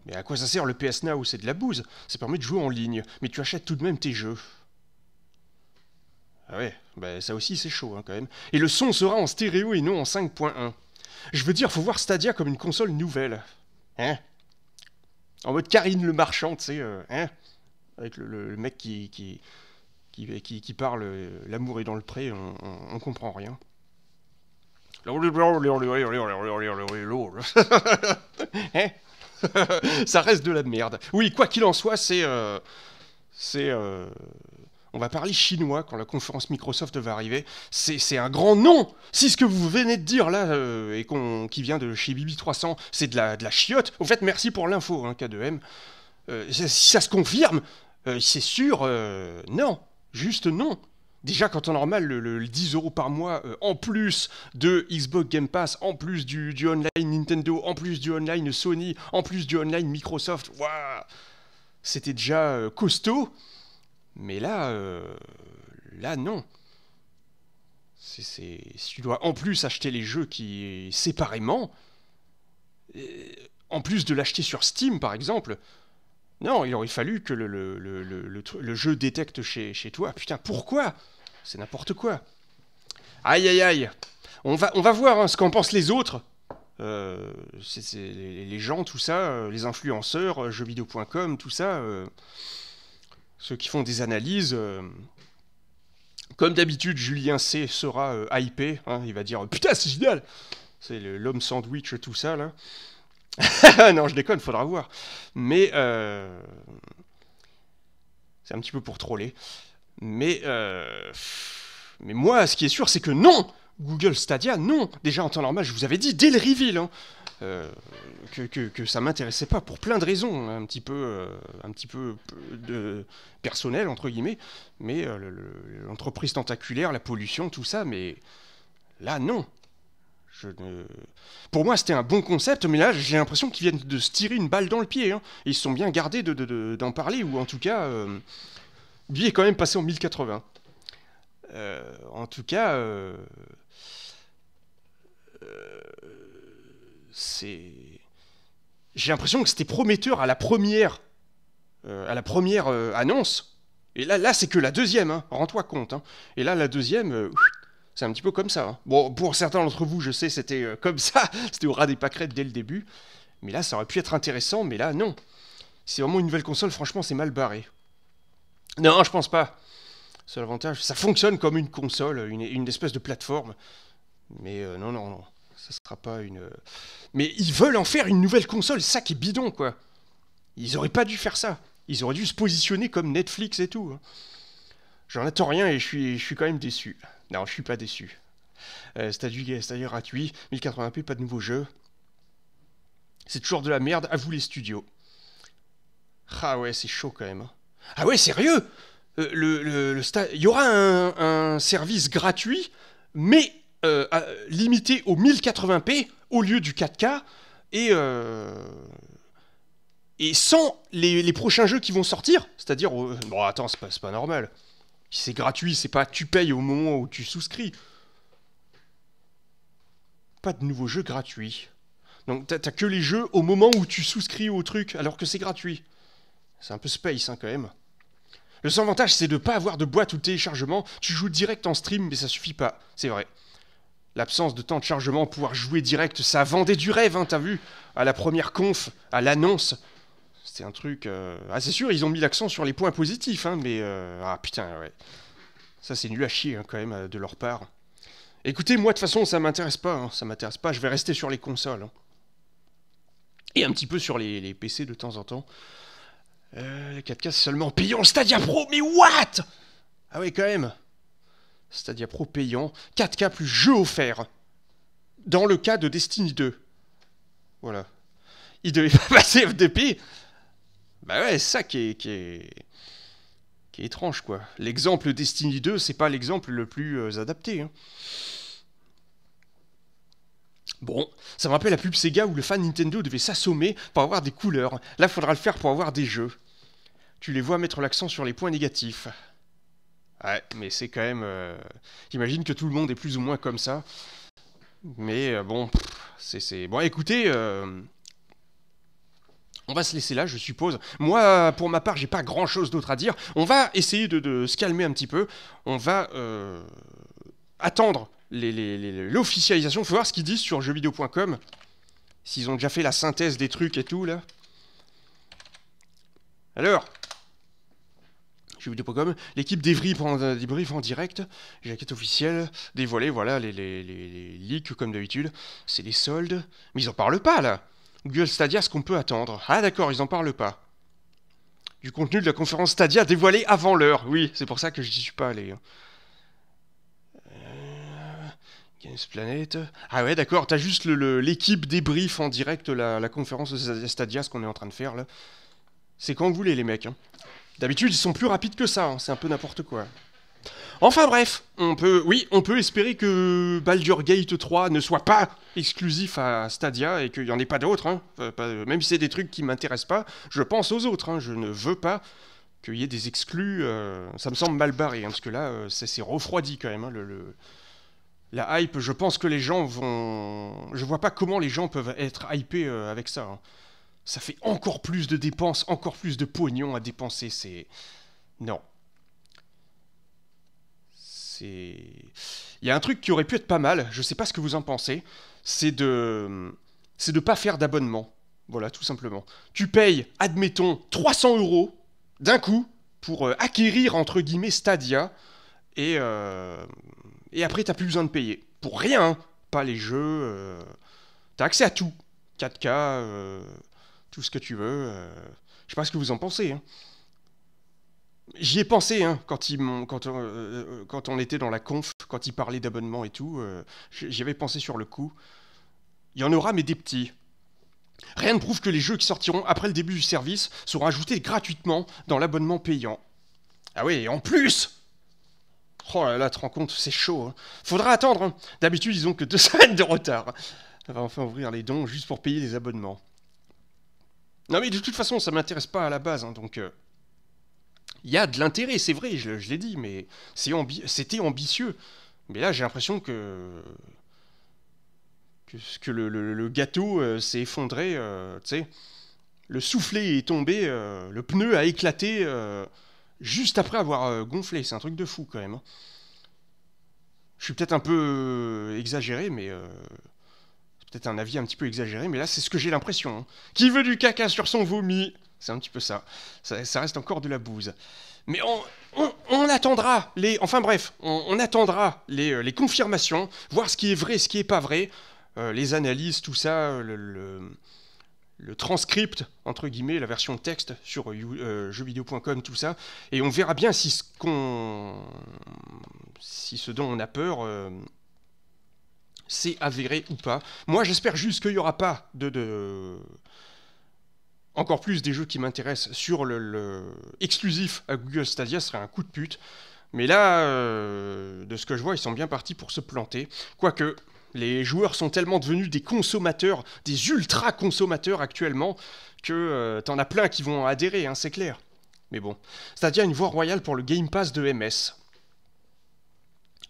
mais à quoi ça sert le PS Now C'est de la bouse. Ça permet de jouer en ligne. Mais tu achètes tout de même tes jeux. Ah ouais, bah, ça aussi c'est chaud hein, quand même. Et le son sera en stéréo et non en 5.1. Je veux dire, faut voir Stadia comme une console nouvelle. Hein En mode Karine le Marchand, tu sais, euh, hein Avec le, mec qui, qui, parle euh, L'amour est dans le pré, on, comprend rien. Hein? ça reste de la merde. Oui, quoi qu'il en soit, c'est. Euh, c'est. Euh, on va parler chinois quand la conférence Microsoft va arriver. C'est un grand nom Si ce que vous venez de dire là, euh, et qui vient de chez Bibi300, c'est de la, de la chiotte. En fait, merci pour l'info, hein, K2M. si ça se confirme, c'est sûr, non. Juste non déjà quand en normal, le, 10 euros par mois euh, en plus de Xbox Game Pass, en plus du, du, online Nintendo, en plus du online Sony, en plus du online Microsoft, waouh, c'était déjà euh, costaud. Mais là, euh, là non. C'est, tu dois en plus acheter les jeux qui séparément, en plus de l'acheter sur Steam par exemple, non, il aurait fallu que le, jeu détecte chez, chez toi. Putain, pourquoi c'est n'importe quoi. Aïe, aïe, aïe. On va, on va voir hein, ce qu'en pensent les autres. Euh, les gens, tout ça, euh, les influenceurs, euh, jeuxvideo.com, tout ça, ceux qui font des analyses. comme d'habitude, Julien C sera hypé. Hein. il va dire Putain, c'est génial C'est l'homme sandwich, tout ça, là. non, je déconne, faudra voir. Mais c'est un petit peu pour troller. Mais, euh, mais moi, ce qui est sûr, c'est que non Google Stadia, non Déjà en temps normal, je vous avais dit dès le reveal hein, euh, que, que, que, ça m'intéressait pas pour plein de raisons, hein, un petit peu, euh, un petit peu de personnel entre guillemets, mais l'entreprise tentaculaire, la pollution, tout ça, mais là non. Je Pour moi, c'était un bon concept, mais là, j'ai l'impression qu'ils viennent de se tirer une balle dans le pied. Hein. Ils se sont bien gardés d'en de, parler, ou en tout cas, est quand même passé en 1080. Euh, en tout cas, euh, euh, c'est. J'ai l'impression que c'était prometteur à la première, à la première annonce. Et là, là, c'est que la deuxième. Hein. Rends-toi compte. Hein. Et là, la deuxième, c'est un petit peu comme ça. Hein. Bon, pour certains d'entre vous, je sais, c'était comme ça. C'était au ras des pâquerettes dès le début. Mais là, ça aurait pu être intéressant. Mais là, non. C'est vraiment une nouvelle console. Franchement, c'est mal barré. Non, je pense pas. Seul avantage, Ça fonctionne comme une console, une, espèce de plateforme. Mais euh, non, non, non. Ça sera pas une. Euh, mais ils veulent en faire une nouvelle console, ça qui est bidon, quoi. Ils auraient pas dû faire ça. Ils auraient dû se positionner comme Netflix et tout. Hein. J'en attends rien et je suis, quand même déçu. Non, je suis pas déçu. Euh, Stadia, d'ailleurs gratuit, 1080p, pas de nouveaux jeux. C'est toujours de la merde, à vous les studios. Ah ouais, c'est chaud quand même. Hein. Ah ouais, sérieux euh, le, Il y aura un, service gratuit, mais euh, limité au 1080p au lieu du 4K, et, euh, et sans les, prochains jeux qui vont sortir. C'est-à-dire, bon attends, c'est pas, pas normal. C'est gratuit, c'est pas tu payes au moment où tu souscris. Pas de nouveaux jeux gratuits. Donc t'as que les jeux au moment où tu souscris au truc, alors que c'est gratuit. C'est un peu space hein, quand même. Le sans avantage, c'est de ne pas avoir de boîte ou de téléchargement. Tu joues direct en stream, mais ça suffit pas. C'est vrai. L'absence de temps de chargement, pouvoir jouer direct, ça vendait du rêve, hein, t'as vu À la première conf, à l'annonce. C'est un truc. Euh, ah, c'est sûr, ils ont mis l'accent sur les points positifs, hein, mais. Euh, ah putain, ouais. Ça, c'est nul à chier, hein, quand même, euh, de leur part. Écoutez, moi, de toute façon, ça m'intéresse pas, hein. ça m'intéresse pas, je vais rester sur les consoles. Et un petit peu sur les, PC de temps en temps. Euh, 4K, c'est seulement payant. Stadia Pro, mais what Ah ouais, quand même. Stadia Pro payant. 4K plus jeu offert. Dans le cas de Destiny 2. Voilà. Il devait pas passer FDP. Bah ouais, c'est ça qui est, qui est, étrange, quoi. L'exemple Destiny 2, c'est pas l'exemple le plus euh, adapté. Hein. Bon, ça me rappelle la pub Sega où le fan Nintendo devait s'assommer pour avoir des couleurs. Là, faudra le faire pour avoir des jeux tu les vois mettre l'accent sur les points négatifs. Ouais, mais c'est quand même... Euh, j'imagine que tout le monde est plus ou moins comme ça. Mais euh, bon, c'est... Bon, écoutez... Euh, on va se laisser là, je suppose. Moi, pour ma part, j'ai pas grand chose d'autre à dire. On va essayer de, se calmer un petit peu. On va attendre l'officialisation. Faut voir ce qu'ils disent sur jeuxvideo.com. S'ils ont déjà fait la synthèse des trucs et tout, là. Alors, L'équipe d'Evry débrief euh, en direct. Jaquette officielle dévoilée, voilà les, leaks comme d'habitude. C'est les soldes. Mais ils en parlent pas là Google Stadia, ce qu'on peut attendre. Ah d'accord, ils en parlent pas. Du contenu de la conférence Stadia dévoilé avant l'heure. Oui, c'est pour ça que je n'y suis pas allé. Hein. Euh, Games Planet. Ah ouais, d'accord, t'as juste l'équipe le, débrief en direct, la, conférence de Stadia, ce qu'on est en train de faire là. C'est quand vous voulez, les mecs. Hein. D'habitude, ils sont plus rapides que ça, hein. c'est un peu n'importe quoi. Enfin bref, on peut, oui, on peut espérer que Baldur Gate 3 ne soit pas exclusif à Stadia et qu'il n'y en ait pas d'autres. Hein. Euh, euh, même si c'est des trucs qui ne m'intéressent pas, je pense aux autres. Hein. Je ne veux pas qu'il y ait des exclus. Euh, ça me semble mal barré, parce que là, ça s'est refroidi quand même. La hype, je pense que les gens vont... Je vois pas comment les gens peuvent être hypés avec ça ça fait encore plus de dépenses, encore plus de pognon à dépenser. C'est. Non. C'est. Il y a un truc qui aurait pu être pas mal, je sais pas ce que vous en pensez, c'est de. C'est de pas faire d'abonnement. Voilà, tout simplement. Tu payes, admettons, 300 euros d'un coup pour euh, acquérir, entre guillemets, Stadia, et, euh... et après, t'as plus besoin de payer. Pour rien, hein. pas les jeux. Euh, t'as accès à tout. 4K, euh, tout ce que tu veux. Euh, je sais pas ce que vous en pensez. Hein. J'y ai pensé hein, quand, ils euh, euh, quand, on était dans la conf, quand ils parlaient d'abonnement et tout. J'y avais pensé sur le coup. Il y en aura, mais des petits. Rien ne prouve que les jeux qui sortiront après le début du service seront ajoutés gratuitement dans l'abonnement payant. Ah oui, et en plus Oh là là, te rends compte, c'est chaud. Hein. Faudra attendre. D'habitude, ils n'ont que deux semaines de retard. On va enfin ouvrir les dons juste pour payer les abonnements. Non mais de toute façon, ça m'intéresse pas à la base, hein, donc... Euh, il y a de l'intérêt, c'est vrai, je, l'ai dit, mais c'était ambitieux. Mais là, j'ai l'impression que, le, gâteau euh, s'est effondré, euh, tu sais. Le soufflet est tombé, le pneu a éclaté juste après avoir gonflé. C'est un truc de fou quand même. Hein. Je suis peut-être un peu exagéré, mais c'est un avis un petit peu exagéré, mais là, c'est ce que j'ai l'impression. Hein. Qui veut du caca sur son vomi C'est un petit peu ça. ça. reste encore de la bouse. Mais on, attendra les... Enfin bref, on, attendra euh, les, confirmations, voir ce qui est vrai, ce qui est pas vrai, euh, les analyses, tout ça, le, transcript, entre guillemets, la version texte sur euh, jeuxvideo.com, tout ça. Et on verra bien si ce qu'on... si ce dont on a peur c'est avéré ou pas. Moi, j'espère juste qu'il n'y aura pas de, Encore plus des jeux qui m'intéressent sur le, exclusif à Google Stadia serait un coup de pute. Mais là, euh, de ce que je vois, ils sont bien partis pour se planter. Quoique, les joueurs sont tellement devenus des consommateurs, des ultra-consommateurs actuellement, que euh, t'en as plein qui vont adhérer, hein, c'est clair. Mais bon, Stadia, une voie royale pour le Game Pass de MS.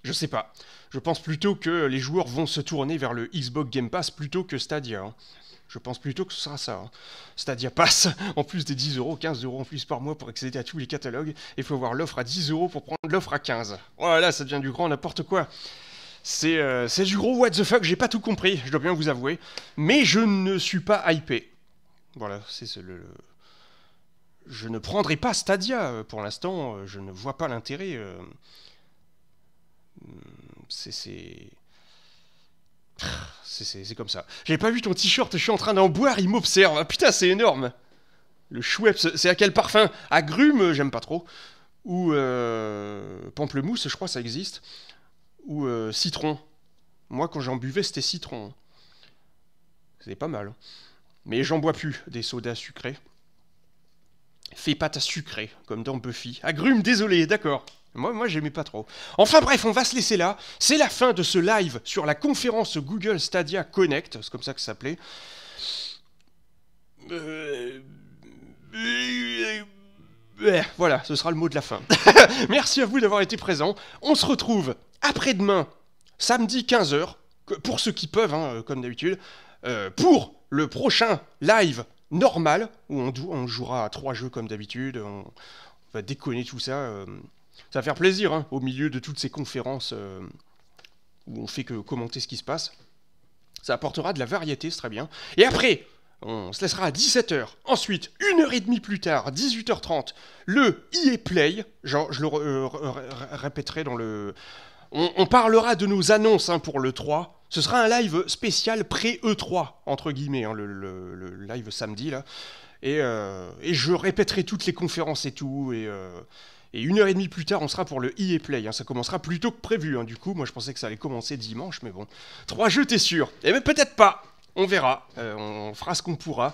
Je sais pas. Je pense plutôt que les joueurs vont se tourner vers le Xbox Game Pass plutôt que Stadia. Hein. Je pense plutôt que ce sera ça. Hein. Stadia Pass, en plus des 10 euros, 15 euros en plus par mois pour accéder à tous les catalogues. Il faut avoir l'offre à 10 euros pour prendre l'offre à 15. Voilà, ça devient du grand n'importe quoi. Euh, c'est du gros what the fuck, j'ai pas tout compris, je dois bien vous avouer. Mais je ne suis pas hypé. Voilà, c'est le, Je ne prendrai pas Stadia. Euh, pour l'instant, euh, je ne vois pas l'intérêt c'est. C'est comme ça. J'ai pas vu ton t-shirt, je suis en train d'en boire, il m'observe. Ah, putain, c'est énorme. Le chouette c'est à quel parfum Agrume, j'aime pas trop. Ou euh, pamplemousse, je crois ça existe. Ou euh, citron. Moi, quand j'en buvais, c'était citron. C'est pas mal. Mais j'en bois plus, des sodas sucrés. Fais pâte à sucré, comme dans Buffy. Agrume, désolé, d'accord. Moi, moi j'aimais pas trop. Enfin bref, on va se laisser là. C'est la fin de ce live sur la conférence Google Stadia Connect, c'est comme ça que ça s'appelait. Euh, euh, euh, voilà, ce sera le mot de la fin. Merci à vous d'avoir été présents. On se retrouve après-demain, samedi 15h, pour ceux qui peuvent, hein, comme d'habitude, pour le prochain live normal, où on, jouera à trois jeux comme d'habitude, on, va déconner tout ça. Ça va faire plaisir hein, au milieu de toutes ces conférences euh, où on fait que commenter ce qui se passe. Ça apportera de la variété, c'est très bien. Et après, on se laissera à 17h. Ensuite, une heure et demie plus tard, 18h30, le EA Play. je le euh, répéterai dans le. On, parlera de nos annonces hein, pour le 3. Ce sera un live spécial pré-E3, entre guillemets, hein, le, live samedi, là. Euh, et, je répéterai toutes les conférences et tout. Et, et une heure et demie plus tard, on sera pour le EA Play. Hein. Ça commencera plus tôt que prévu. Hein, du coup, moi, je pensais que ça allait commencer dimanche, mais bon. Trois jeux, t'es sûr Eh bien, peut-être pas. On verra. Euh, on fera ce qu'on pourra.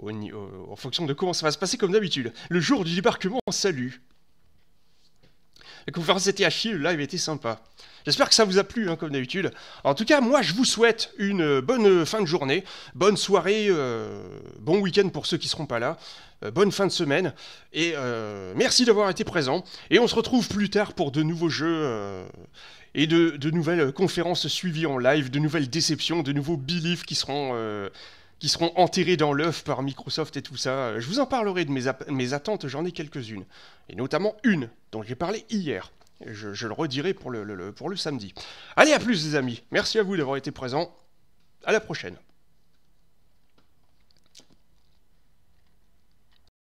en fonction de comment ça va se passer, comme d'habitude. Le jour du débarquement, salut. La conférence était à chier, le live était sympa. J'espère que ça vous a plu, hein, comme d'habitude. En tout cas, moi, je vous souhaite une euh, bonne euh, fin de journée, bonne soirée, euh, bon week-end pour ceux qui ne seront pas là, bonne fin de semaine, et merci d'avoir été présent. Et on se retrouve plus tard pour de nouveaux jeux et de, nouvelles conférences suivies en live, de nouvelles déceptions, de nouveaux beliefs qui seront, qui seront enterrés dans l'œuf par Microsoft et tout ça. Je vous en parlerai de mes, mes attentes, j'en ai quelques-unes, et notamment une dont j'ai parlé hier. Je, le redirai pour le, pour le samedi. Allez, à plus les amis. Merci à vous d'avoir été présents. À la prochaine.